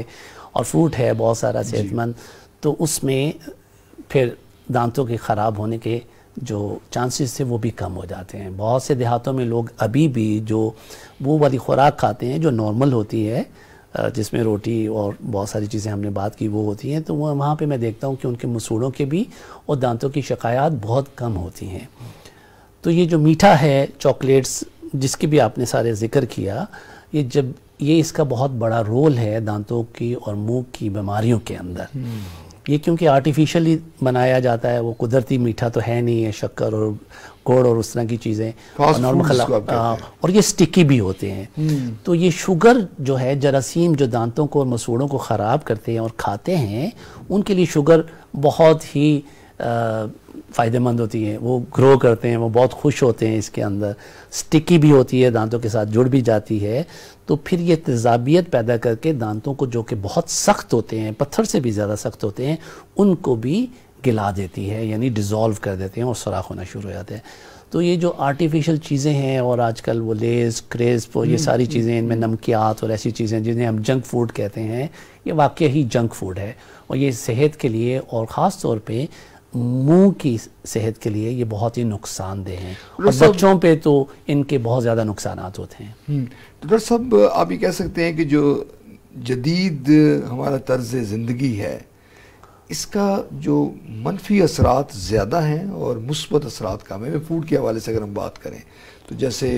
और फ्रूट है बहुत सारा सेहतमंद तो उसमें फिर दांतों के ख़राब होने के जो चांसेस थे वो भी कम हो जाते हैं बहुत से देहातों में लोग अभी भी जो वो वाली खुराक खाते हैं जो नॉर्मल होती है जिसमें रोटी और बहुत सारी चीज़ें हमने बात की वो होती हैं तो वो वहाँ पे मैं देखता हूँ कि उनके मसूड़ों के भी और दांतों की शिकायत बहुत कम होती हैं तो ये जो मीठा है चॉकलेट्स जिसकी भी आपने सारे जिक्र किया ये जब ये इसका बहुत बड़ा रोल है दांतों की और मुंह की बीमारियों के अंदर हम्म। ये क्योंकि आर्टिफिशियली बनाया जाता है वो कुदरती मीठा तो है नहीं है शक्कर और गुड़ और उस तरह की चीज़ें नॉर्मल और ये स्टिकी भी होते हैं हम्म। तो ये शुगर जो है जरासीम जो दांतों को और मसूड़ों को ख़राब करते हैं और खाते हैं उनके लिए शुगर बहुत ही फ़ायदेमंद होती है वो ग्रो करते हैं वो बहुत खुश होते हैं इसके अंदर स्टिकी भी होती है दांतों के साथ जुड़ भी जाती है तो फिर ये तेजाबियत पैदा करके दांतों को जो कि बहुत सख्त होते हैं पत्थर से भी ज़्यादा सख्त होते हैं उनको भी गिला देती है यानी डिज़ोल्व कर देते हैं और सुराख होना शुरू हो जाते हैं तो ये जो आर्टिफिशियल चीज़ें हैं और आजकल वो लेस क्रेस्प और ये हम्म, सारी हम्म। चीज़ें इनमें नमकियात और ऐसी चीज़ें जिन्हें हम जंक फूड कहते हैं ये वाकई ही जंक फूड है और ये सेहत के लिए और ख़ास तौर पर मुंह की सेहत के लिए ये बहुत ही नुकसानदेह हैं और बच्चों पे तो इनके बहुत ज़्यादा नुकसान होते हैं हम्म। डॉक्टर साहब आप ये कह सकते हैं कि जो जदीद हमारा तर्ज ज़िंदगी है इसका जो मनफी असरात ज़्यादा हैं और मुस्बत असरात कम है फूड के हवाले से अगर हम बात करें तो जैसे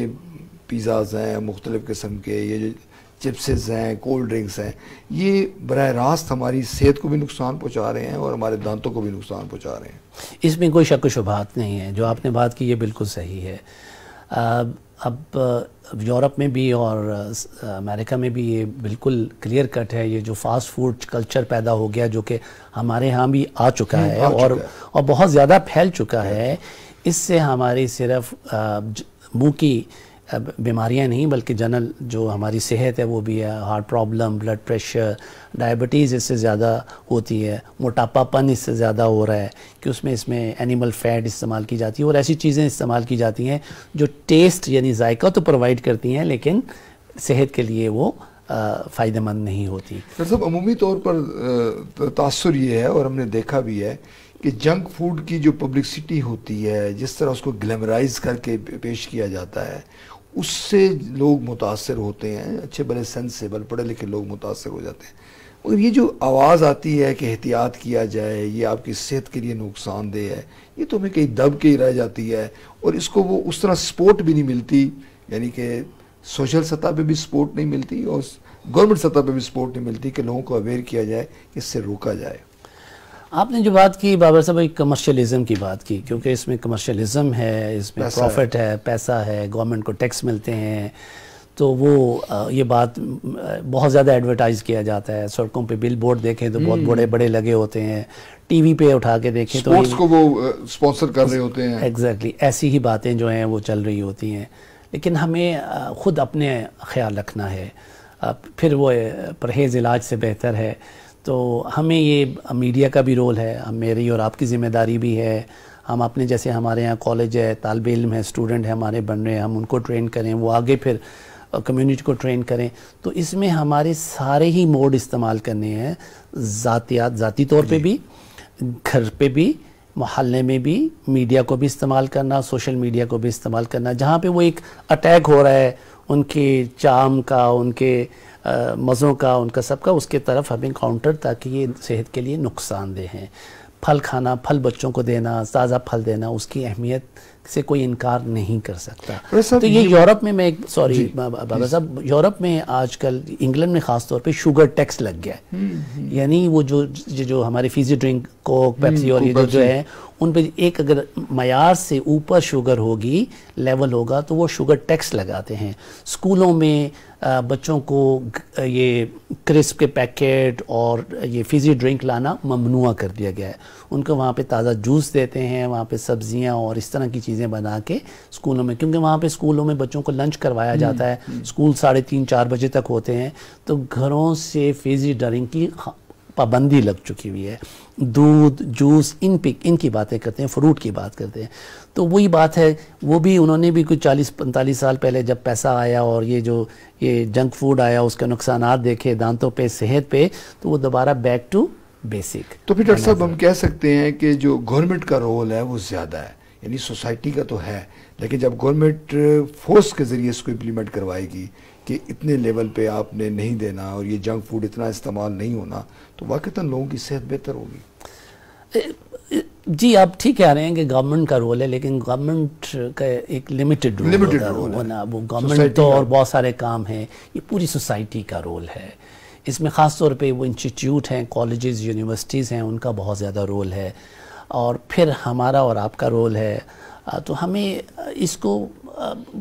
पिज़ाज़ हैं मुख्तलिफ़ किस्म के ये जो चिप्सेस हैं कोल्ड ड्रिंक्स हैं ये बरह रास्त हमारी सेहत को भी नुकसान पहुंचा रहे हैं और हमारे दांतों को भी नुकसान पहुंचा रहे हैं इसमें कोई शक शुबात नहीं है जो आपने बात की ये बिल्कुल सही है अब यूरोप में भी और अमेरिका में भी ये बिल्कुल क्लियर कट है ये जो फास्ट फूड कल्चर पैदा हो गया जो कि हमारे यहाँ भी आ चुका हम्म, है आ और चुका है। और बहुत ज़्यादा फैल चुका है इससे हमारी सिर्फ मुँह की बीमारियाँ नहीं बल्कि जनरल जो हमारी सेहत है वो भी है heart problem blood pressure diabetes इससे ज़्यादा होती है मोटापापन इससे ज़्यादा हो रहा है कि उसमें इसमें एनिमल फ़ैट इस्तेमाल की जाती है और ऐसी चीज़ें इस्तेमाल की जाती हैं जो टेस्ट यानी जायका तो प्रोवाइड करती हैं लेकिन सेहत के लिए वो फ़ायदेमंद नहीं होती डॉक्टर अमूमी तौर पर तासर ये है और हमने देखा भी है कि जंक फूड की जो पब्लिसिटी होती है जिस तरह उसको ग्लैमराइज करके पेश किया जाता है उससे लोग मुतासर होते हैं अच्छे बड़े सेंसेबल पढ़े लिखे लोग मुतासर हो जाते हैं मगर ये जो आवाज़ आती है कि एहतियात किया जाए ये आपकी सेहत के लिए नुकसानदेह है ये तो हमें कहीं दब के ही रह जाती है और इसको वो उस तरह सपोर्ट भी नहीं मिलती यानी कि सोशल सतह पे भी सपोर्ट नहीं मिलती और गवर्नमेंट सतह पे भी सपोर्ट नहीं मिलती कि लोगों को अवेयर किया जाए कि इससे रोका जाए आपने जो बात की बाबर साहब एक कमर्शलिज्म की बात की क्योंकि इसमें कमर्शलिज्म है इसमें प्रॉफिट है।, है पैसा है गवर्नमेंट को टैक्स मिलते हैं तो वो आ, ये बात बहुत ज़्यादा एडवर्टाइज किया जाता है सड़कों पे बिल बोर्ड देखें तो बहुत हम्म। बड़े बड़े लगे होते हैं टीवी पे उठा के देखें तो को वो स्पॉन्सर कर रहे होते हैं एग्जैक्टली exactly, ऐसी ही बातें जो हैं वो चल रही होती हैं लेकिन हमें खुद अपने ख्याल रखना है फिर वो परहेज़ इलाज से बेहतर है तो हमें ये मीडिया का भी रोल है हम मेरी और आपकी ज़िम्मेदारी भी है हम अपने जैसे हमारे यहाँ कॉलेज है तालब इम है स्टूडेंट है हमारे बन रहे हैं हम उनको ट्रेन करें वो आगे फिर कम्युनिटी को ट्रेन करें तो इसमें हमारे सारे ही मोड इस्तेमाल करने हैं ज़ातियात ज़ाती तौर पे भी घर पे भी मोहल्ले में भी मीडिया को भी इस्तेमाल करना सोशल मीडिया को भी इस्तेमाल करना जहाँ पे वो एक अटैक हो रहा है उनके चाम का उनके मज़ों का उनका सबका उसके तरफ हम काउंटर ताकि ये सेहत के लिए नुकसानदेह हैं फल खाना फल बच्चों को देना ताज़ा फल देना उसकी अहमियत से कोई इनकार नहीं कर सकता तो ये यूरोप में मैं एक सॉरी बाबा साहब यूरोप में आजकल इंग्लैंड में ख़ास तौर पे शुगर टैक्स लग गया है हम्म, हम्म। यानी वो जो जो हमारे fizzy drink Coke Pepsi hmm, और ये जो जो है उन पे एक अगर मैार से ऊपर शुगर होगी लेवल होगा तो वो शुगर टैक्स लगाते हैं स्कूलों में बच्चों को ये क्रिस्प के पैकेट और ये फिजी ड्रिंक लाना ममनुआ कर दिया गया है उनको वहाँ पे ताज़ा जूस देते हैं वहाँ पे सब्जियाँ और इस तरह की चीज़ें बना के स्कूलों में क्योंकि वहाँ पे स्कूलों में बच्चों को लंच करवाया जाता है hmm, hmm. स्कूल साढ़े तीन चार बजे तक होते हैं तो घरों से फिजी ड्रिंक की पाबंदी लग चुकी हुई है दूध जूस इन पिक इनकी बातें करते हैं फ्रूट की बात करते हैं तो वही बात है वो भी उन्होंने भी कुछ चालीस पैंतालीस साल पहले जब पैसा आया और ये जो ये जंक फूड आया उसके नुकसान देखे दांतों पे सेहत पे तो वो दोबारा बैक टू बेसिक तो फिर डॉक्टर साहब हम कह सकते हैं कि जो गवर्नमेंट का रोल है वो ज़्यादा है यानी सोसाइटी का तो है लेकिन जब गवर्नमेंट फोर्स के ज़रिए इसको इम्प्लीमेंट करवाएगी कि इतने लेवल पे आपने नहीं देना और ये जंक फूड इतना इस्तेमाल नहीं होना तो वाकता तो लोगों की सेहत बेहतर होगी जी आप ठीक कह रहे हैं कि गवर्नमेंट का रोल है लेकिन गवर्नमेंट का एक लिमिटेड रोल लिमिटेड रोल होना वो गवर्नमेंट तो और बहुत सारे काम हैं ये पूरी सोसाइटी का रोल है इसमें ख़ास तौर पे वो इंस्टीट्यूट हैं कॉलेजेस यूनिवर्सिटीज़ हैं उनका बहुत ज़्यादा रोल है और फिर हमारा और आपका रोल है तो हमें इसको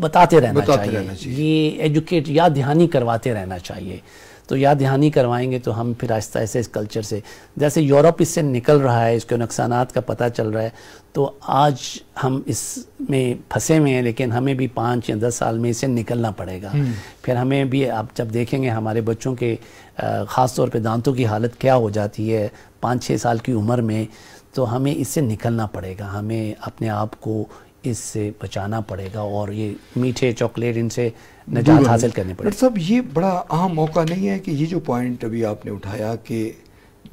बताते रहना बताते चाहिए रहना चाहिए। ये एजुकेट या ध्यानी करवाते रहना चाहिए तो या ध्यानी करवाएंगे तो हम फिर आहिस्ता आहिस्ते इस कल्चर से जैसे यूरोप इससे निकल रहा है इसके नुकसान का पता चल रहा है तो आज हम इसमें फंसे हुए हैं लेकिन हमें भी पाँच या दस साल में इससे निकलना पड़ेगा हम्म। फिर हमें भी आप जब देखेंगे हमारे बच्चों के ख़ास तौर पर दांतों की हालत क्या हो जाती है पाँच छः साल की उम्र में तो हमें इससे निकलना पड़ेगा हमें अपने आप को इससे बचाना पड़ेगा और ये मीठे चॉकलेट इनसे नजात हासिल करनी पड़ेगी सब ये बड़ा अहम मौका नहीं है कि ये जो पॉइंट अभी आपने उठाया कि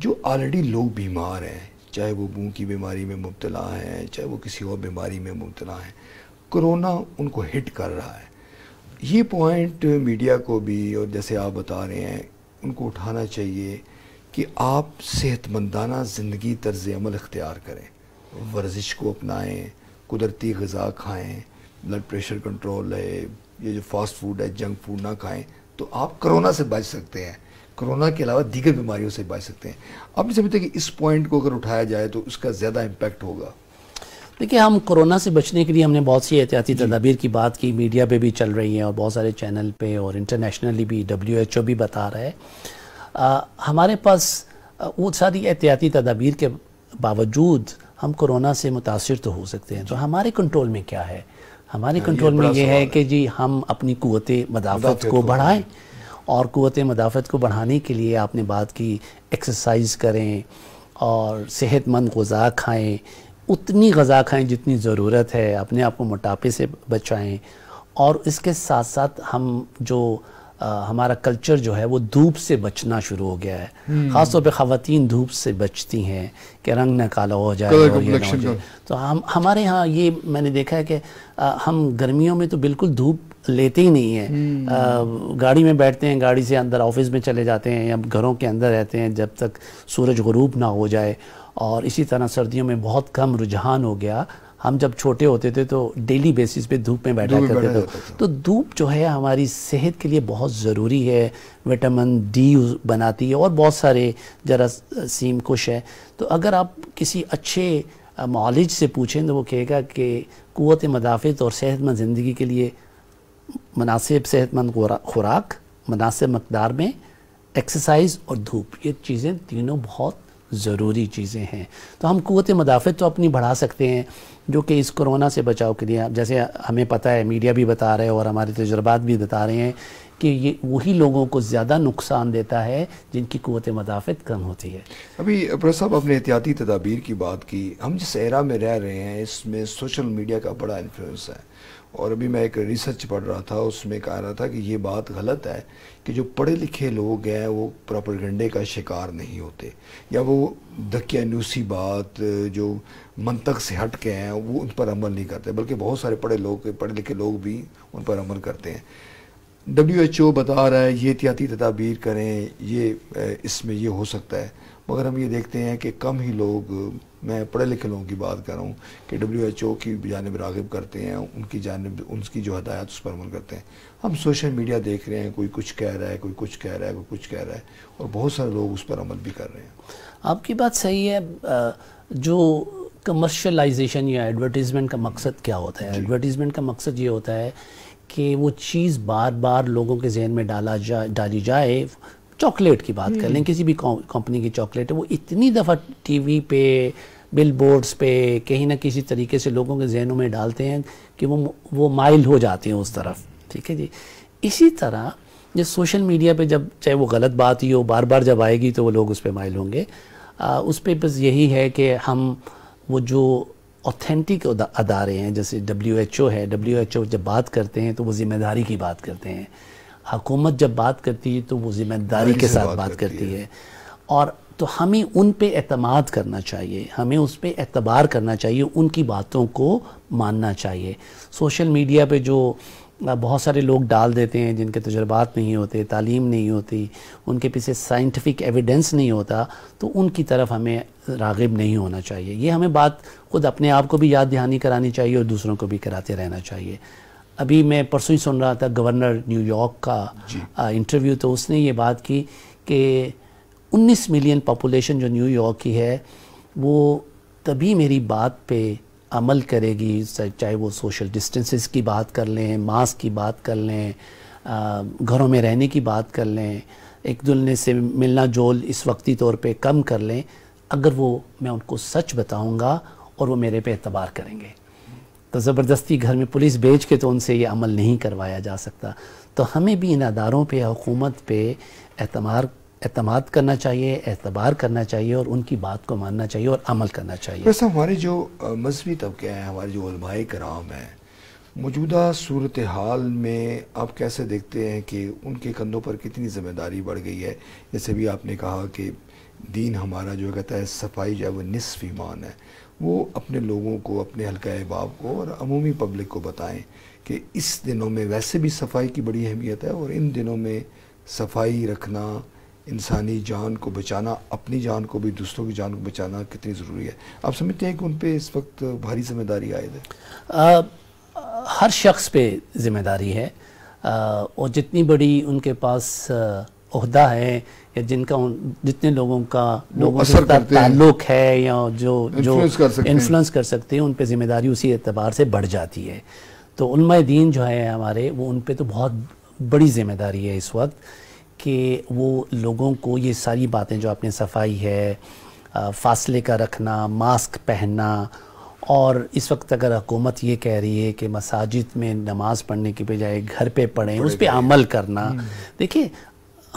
जो ऑलरेडी लोग बीमार हैं चाहे वो मुँह की बीमारी में मुबतला हैं चाहे वो किसी और बीमारी में मुबतला हैं कोरोना उनको हिट कर रहा है ये पॉइंट मीडिया को भी और जैसे आप बता रहे हैं उनको उठाना चाहिए कि आप सेहतमंदाना ज़िंदगी तर्ज अमल अख्तियार करें वर्जिश को अपनाएं कुदरती गज़ा खाएं ब्लड प्रेशर कंट्रोल है ये जो फास्ट फूड है जंक फूड ना खाएं तो आप कोरोना से बच सकते हैं कोरोना के अलावा दीगर बीमारियों से बच सकते हैं आप नहीं समझते कि इस पॉइंट को अगर उठाया जाए तो उसका ज़्यादा इम्पेक्ट होगा देखिए हम कोरोना से बचने के लिए हमने बहुत सी एहतियाती तदाबीर की बात की मीडिया पे भी चल रही हैं और बहुत सारे चैनल पे और इंटरनेशनली भी डब्ल्यू एच ओ भी बता रहा है आ, हमारे पास वो सारी एहतियाती तदाबीर के बावजूद हम कोरोना से मुतासर तो हो सकते हैं तो हमारे कंट्रोल में क्या है हमारे कंट्रोल हाँ, में ये है कि जी हम अपनी कुत मदाफ़त को बढ़ाएं और क़वत मदाफ़त को बढ़ाने के लिए आपने बात की एक्सरसाइज करें और सेहतमंद गज़ा खाएं उतनी गज़ा खाएं जितनी ज़रूरत है अपने आप को मोटापे से बचाएं और इसके साथ साथ हम जो हमारा कल्चर जो है वो धूप से बचना शुरू हो गया है ख़ासतौर पे खातन धूप से बचती हैं कि रंग ना काला हो जाए, हो जाए। तो हम हमारे यहाँ ये मैंने देखा है कि आ, हम गर्मियों में तो बिल्कुल धूप लेते ही नहीं है हम्म। गाड़ी में बैठते हैं गाड़ी से अंदर ऑफिस में चले जाते हैं या घरों के अंदर रहते हैं जब तक सूरज गरूब ना हो जाए और इसी तरह सर्दियों में बहुत कम रुझान हो गया हम जब छोटे होते थे तो डेली बेसिस पे धूप में बैठा करते थे तो, तो धूप जो है हमारी सेहत के लिए बहुत ज़रूरी है विटामिन डी बनाती है और बहुत सारे जरासीम कुश है तो अगर आप किसी अच्छे मॉलिज से पूछें तो वो कहेगा कि कुत मदाफ़त और सेहतमंद ज़िंदगी के लिए मुनासिब सेहतमंद खुराक मुनासिब मकदार में एक्सरसाइज और धूप ये चीज़ें तीनों बहुत ज़रूरी चीज़ें हैं तो हम क़वत मदाफ़त तो अपनी बढ़ा सकते हैं जो कि इस कोरोना से बचाव के लिए जैसे हमें पता है मीडिया भी बता रहे हैं और हमारे तजर्बात भी बता रहे हैं कि ये वही लोगों को ज़्यादा नुकसान देता है जिनकी क़वत मदाफ़त कम होती है अभी अब्रा साहब आपने एहतियाती तदाबीर की बात की हम जिस एरा में रह रहे हैं इसमें सोशल मीडिया का बड़ा इन्फ्लुंस है और अभी मैं एक रिसर्च पढ़ रहा था उसमें कह रहा था कि ये बात गलत है कि जो पढ़े लिखे लोग हैं वो प्रॉपर गंडे का शिकार नहीं होते या वो धक्यानूसी बात जो मंतक से हट के हैं वो उन पर अमल नहीं करते बल्कि बहुत सारे पढ़े लोग पढ़े लिखे लोग भी उन पर अमल करते हैं डब्ल्यू एच ओ बता रहा है ये एहतियाती तदाबीर करें ये इसमें ये हो सकता है मगर हम ये देखते हैं कि कम ही लोग मैं पढ़े लिखे लोगों की बात कर रहा हूँ कि डब्ल्यू एच ओ की जानब रागब करते हैं उनकी जानब उनकी जो हदायत उस पर अमल करते हैं हम सोशल मीडिया देख रहे हैं कोई कुछ कह रहा है कोई कुछ कह रहा है कोई कुछ कह रहा है और बहुत सारे लोग उस पर अमल भी कर रहे हैं आपकी बात सही है जो कमर्शलाइजेशन या एडवर्टीज़मेंट का मकसद क्या होता है एडवर्टीज़मेंट का मकसद ये होता है कि वो चीज़ बार बार लोगों के जहन में डाला जा डाली जाए चॉकलेट की बात कर लें हम्म। किसी भी कंपनी की चॉकलेट है वो इतनी दफ़ा टीवी पे बिल बोर्ड्स पे कहीं ना किसी तरीके से लोगों के जहनों में डालते हैं कि वो वो माइल हो जाते हैं उस तरफ ठीक है जी इसी तरह जो सोशल मीडिया पे जब चाहे वो गलत बात ही हो बार बार जब आएगी तो वो लोग उस पर माइल होंगे आ, उस पर बस यही है कि हम वो जो ऑथेंटिक अदारे हैं जैसे डब्ल्यू एच ओ है डब्ल्यू एच ओ जब बात करते हैं तो वो ज़िम्मेदारी की बात करते हैं हुकूमत जब बात करती है तो वो ज़िम्मेदारी के साथ बात, बात करती, करती है।, और तो हमें उन पे अतमाद करना चाहिए हमें उस पर एतबार करना चाहिए उनकी बातों को मानना चाहिए सोशल मीडिया पे जो बहुत सारे लोग डाल देते हैं जिनके तजर्बात नहीं होते तालीम नहीं होती उनके पीछे साइंटिफिक एविडेंस नहीं होता तो उनकी तरफ हमें रागिब नहीं होना चाहिए ये हमें बात खुद अपने आप को भी याद दहानी करानी चाहिए और दूसरों को भी कराते रहना चाहिए अभी मैं परसों ही सुन रहा था गवर्नर न्यूयॉर्क का इंटरव्यू तो उसने ये बात की कि 19 मिलियन पॉपुलेशन जो न्यूयॉर्क की है वो तभी मेरी बात पे अमल करेगी चाहे वो सोशल डिस्टेंसेस की बात कर लें मास्क की बात कर लें घरों में रहने की बात कर लें एक दुलने से मिलना जोल इस वक्ती तौर पे कम कर लें अगर वो मैं उनको सच बताऊंगा और वो मेरे पे एतबार करेंगे तो ज़बरदस्ती घर में पुलिस भेज के तो उनसे ये अमल नहीं करवाया जा सकता तो हमें भी इन अदारों पर हुकूमत पर एतमार अतमाद करना चाहिए एतबार करना चाहिए और उनकी बात को मानना चाहिए और अमल करना चाहिए वैसे हमारे जो मजहबी तबके हैं हमारे जो उलमाए कराम हैं मौजूदा सूरत हाल में आप कैसे देखते हैं कि उनके कंधों पर कितनी ज़िम्मेदारी बढ़ गई है जैसे भी आपने कहा कि दीन हमारा जो कहता है सफाई जो है वो निसफ ईमान है वो अपने लोगों को अपने हल्का अहबाब को और अमूमी पब्लिक को बताएं कि इस दिनों में वैसे भी सफाई की बड़ी अहमियत है और इन दिनों में सफाई रखना इंसानी जान को बचाना अपनी जान को भी दूसरों की जान को बचाना कितनी ज़रूरी है आप समझते हैं कि उन पर इस वक्त भारी जिम्मेदारी आए थे हर शख्स पे ज़िम्मेदारी है आ, और जितनी बड़ी उनके पास अहदा है या जिनका उन, जितने लोगों का लोगों से ताल्लुक है या जो जो इन्फ्लुएंस कर सकते हैं उन पर जिम्मेदारी उसी एतबार से बढ़ जाती है तो उनमा दीन जो है हमारे वो उन पर तो बहुत बड़ी जिम्मेदारी है इस वक्त कि वो लोगों को ये सारी बातें जो आपने सफाई है फासले का रखना मास्क पहनना और इस वक्त अगर हुकूमत ये कह रही है कि मसाजिद में नमाज़ पढ़ने के बजाय घर पे पढ़ें उस पर अमल करना हम्म। देखिए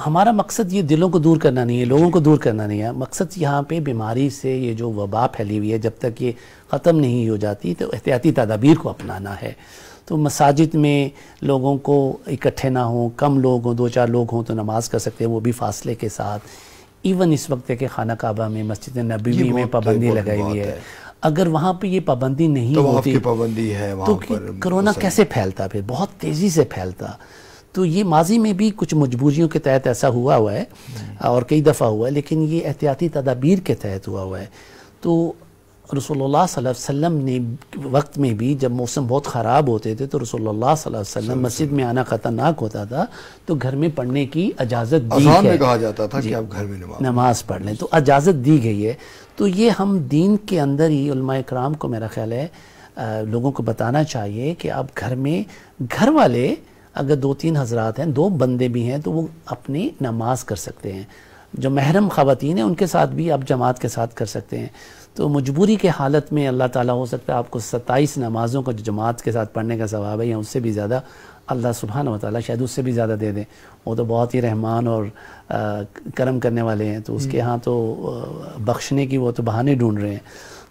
हमारा मकसद ये दिलों को दूर करना नहीं है लोगों को दूर करना नहीं है मकसद यहाँ पे बीमारी से ये जो वबा फैली हुई है जब तक ये ख़त्म नहीं हो जाती तो एहतियाती तदाबीर को अपनाना है तो मसाजिद में लोगों को इकट्ठे ना हों कम लोग हों दो चार लोग हों तो नमाज़ कर सकते हैं वो भी फासले के साथ इवन इस वक्त के खाना काबा में मस्जिद नबी में पाबंदी लगाई हुई है अगर वहाँ पे ये पाबंदी नहीं तो होती पाबंदी है तो कोरोना कैसे फैलता फिर बहुत तेज़ी से फैलता तो ये माजी में भी कुछ मजबूरियों के तहत ऐसा हुआ हुआ है और कई दफ़ा हुआ है लेकिन ये एहतियाती तदाबीर के तहत हुआ हुआ है तो रसोल्ला वसम ने वक्त में भी जब मौसम बहुत ख़राब होते थे तो रसोल्ला वसम मस्जिद में आना ख़तरनाक होता था तो घर में पढ़ने की इजाज़त दी में कहा जाता था कि आप घर में नमाज, नमाज पढ़ लें तो इजाज़त दी गई है तो ये हम दीन के अंदर ही कराम को मेरा ख्याल है आ, लोगों को बताना चाहिए कि आप घर में घर वाले अगर दो तीन हजरात हैं दो बंदे भी हैं तो वो अपनी नमाज कर सकते हैं जो महरम ख़वान हैं उनके साथ भी आप जमात के साथ कर सकते हैं तो मजबूरी के हालत में अल्लाह ताला हो सकता है आपको सत्ताईस नमाज़ों का जो जमात के साथ पढ़ने का सवाब है या उससे भी ज़्यादा अल्लाह सुबहान वाली शायद उससे भी ज़्यादा दे दें वो तो बहुत ही रहमान और करम करने वाले हैं तो उसके हम्म। यहाँ तो बख्शने की वो तो बहाने ढूँढ रहे हैं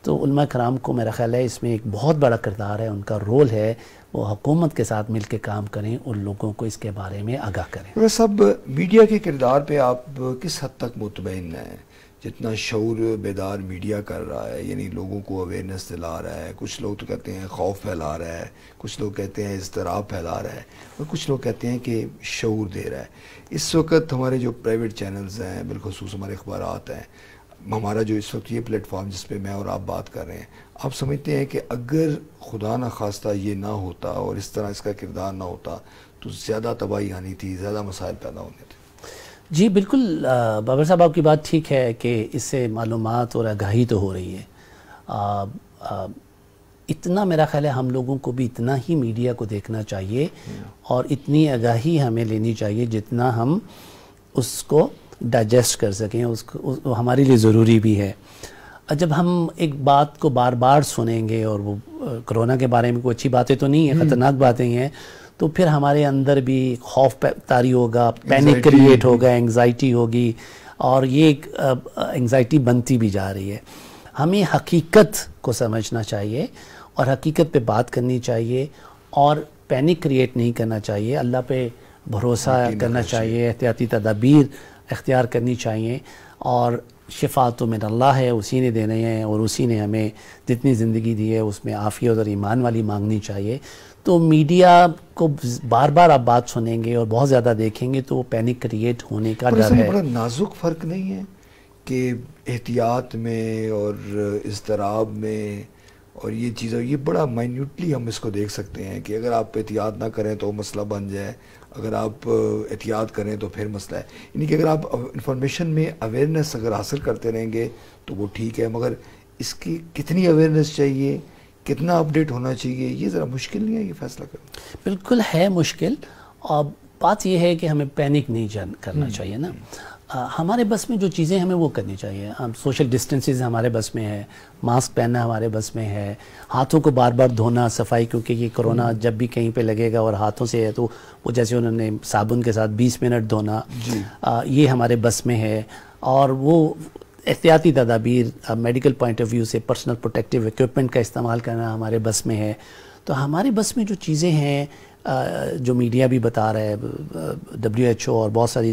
तो उल्मा कराम को मेरा ख्याल है इसमें एक बहुत बड़ा किरदार है उनका रोल है वो हकूमत के साथ मिल के काम करें और लोगों को इसके बारे में आगाह करें वह सब मीडिया के किरदार पर आप किस हद तक मुतमिन हैं जितना शौर बेदार मीडिया कर रहा है यानी लोगों को अवेयरनेस दिला रहा है कुछ लोग तो कहते हैं खौफ फैला रहा है कुछ लोग कहते हैं इसतराब फैला रहा है और कुछ लोग कहते हैं कि शौर दे रहा है इस वक्त हमारे जो प्राइवेट चैनल्स हैं बिलखसूस हमारे अखबार हैं हमारा जो इस वक्त ये प्लेटफॉर्म जिस पर मैं और आप बात कर रहे हैं आप समझते हैं कि अगर खुदा न खास्ता ये ना होता और इस तरह इसका किरदार ना होता तो ज़्यादा तबाही आनी थी ज़्यादा मसाइल पैदा होने थे जी बिल्कुल बाबर साहब आपकी बात ठीक है कि इससे मालूम और आगाही तो हो रही है आ, आ, इतना मेरा ख्याल है हम लोगों को भी इतना ही मीडिया को देखना चाहिए और इतनी आगाही हमें लेनी चाहिए जितना हम उसको डाइजेस्ट कर सकें उसको उस, हमारे लिए ज़रूरी भी है जब हम एक बात को बार बार सुनेंगे और वो कोरोना के बारे में कोई अच्छी बातें तो नहीं है हम्म। ख़तरनाक बातें हैं तो फिर हमारे अंदर भी खौफ तारी होगा पैनिक क्रिएट होगा एंगजाइटी होगी और ये एक एंग्जाइटी बनती भी जा रही है हमें हकीकत को समझना चाहिए और हकीकत पे बात करनी चाहिए और पैनिक क्रिएट नहीं करना चाहिए अल्लाह पे भरोसा करना चाहिए एहतियाती तदाबीर अख्तियार करनी चाहिए और शिफा तो मेरा अल्लाह है उसी ने देने हैं और उसी ने हमें जितनी ज़िंदगी दी है उसमें आफियत और ईमान वाली मांगनी चाहिए तो मीडिया को बार बार आप बात सुनेंगे और बहुत ज़्यादा देखेंगे तो वो पैनिक क्रिएट होने का डर है बड़ा नाजुक फ़र्क नहीं है कि एहतियात में और इसतराब में और ये चीज़ें ये बड़ा माइन्यूटली हम इसको देख सकते हैं कि अगर आप एहतियात ना करें तो मसला बन जाए अगर आप एहतियात करें तो फिर मसला है यानी कि अगर आप इंफॉर्मेशन में अवेयरनेस अगर हासिल करते रहेंगे तो वो ठीक है मगर इसकी कितनी अवेयरनेस चाहिए कितना अपडेट होना चाहिए ये ज़रा मुश्किल नहीं है ये फैसला करना बिल्कुल है मुश्किल और बात यह है कि हमें पैनिक नहीं जान करना हम्म। चाहिए ना हम्म। हमारे बस में जो चीज़ें हमें वो करनी चाहिए हम सोशल डिस्टेंसेज हमारे बस में है मास्क पहनना हमारे बस में है हाथों को बार बार धोना सफाई क्योंकि ये कोरोना हम्म। जब भी कहीं पे लगेगा और हाथों से है तो वो जैसे उन्होंने साबुन के साथ 20 मिनट धोना ये हमारे बस में है और वो एहतियाती तदाबीर मेडिकल पॉइंट ऑफ व्यू से पर्सनल प्रोटेक्टिव इक्वमेंट का इस्तेमाल करना हमारे बस में है तो हमारे बस में जो चीज़ें हैं जो मीडिया भी बता रहा है डब्ल्यू एच ओ और बहुत सारी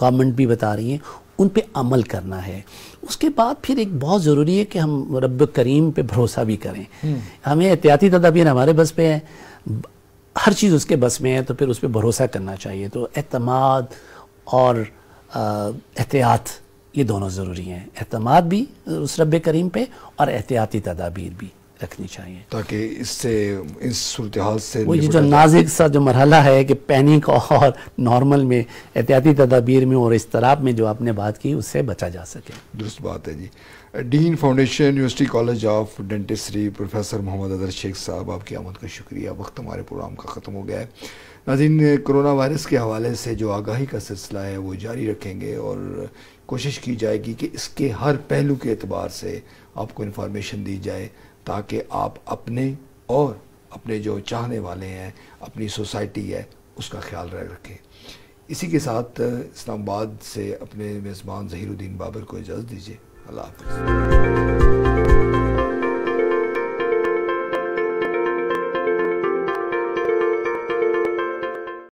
गवर्नमेंट भी बता रही हैं उन पे अमल करना है उसके बाद फिर एक बहुत ज़रूरी है कि हम रब करीम पे भरोसा भी करें हम्म। हमें एहतियाती तदाबीर हमारे बस पे है हर चीज़ उसके बस में है तो फिर उस पर भरोसा करना चाहिए तो अतमाद और एहतियात ये दोनों ज़रूरी हैं अहतम भी उस रब करीम पे और एहतियाती तदाबीर भी रखनी चाहिए ताकि इससे इस सूरत हाल से वो ये जो नाजिक सा जो मरहला है कि पैनिक और नॉर्मल में एहतियाती तदाबीर में और इसतराब में जो आपने बात की उससे बचा जा सके दुरुस्त बात है जी dean foundation university college of dentistry professor Mohammad Azhar Shaikh sahab आपकी आमद का शुक्रिया वक्त हमारे प्रोग्राम का ख़त्म हो गया है नाजिन कोरोना वायरस के हवाले से जो आगाही का सिलसिला है वो जारी रखेंगे और कोशिश की जाएगी कि इसके हर पहलू के अतबार से आपको इन्फॉर्मेशन दी जाए ताकि आप अपने और अपने जो चाहने वाले हैं अपनी सोसाइटी है उसका ख्याल रखें इसी के साथ इस्लामाबाद से अपने मेज़बान जहीरुद्दीन बाबर को इजाज़त दीजिए अल्लाह हाफ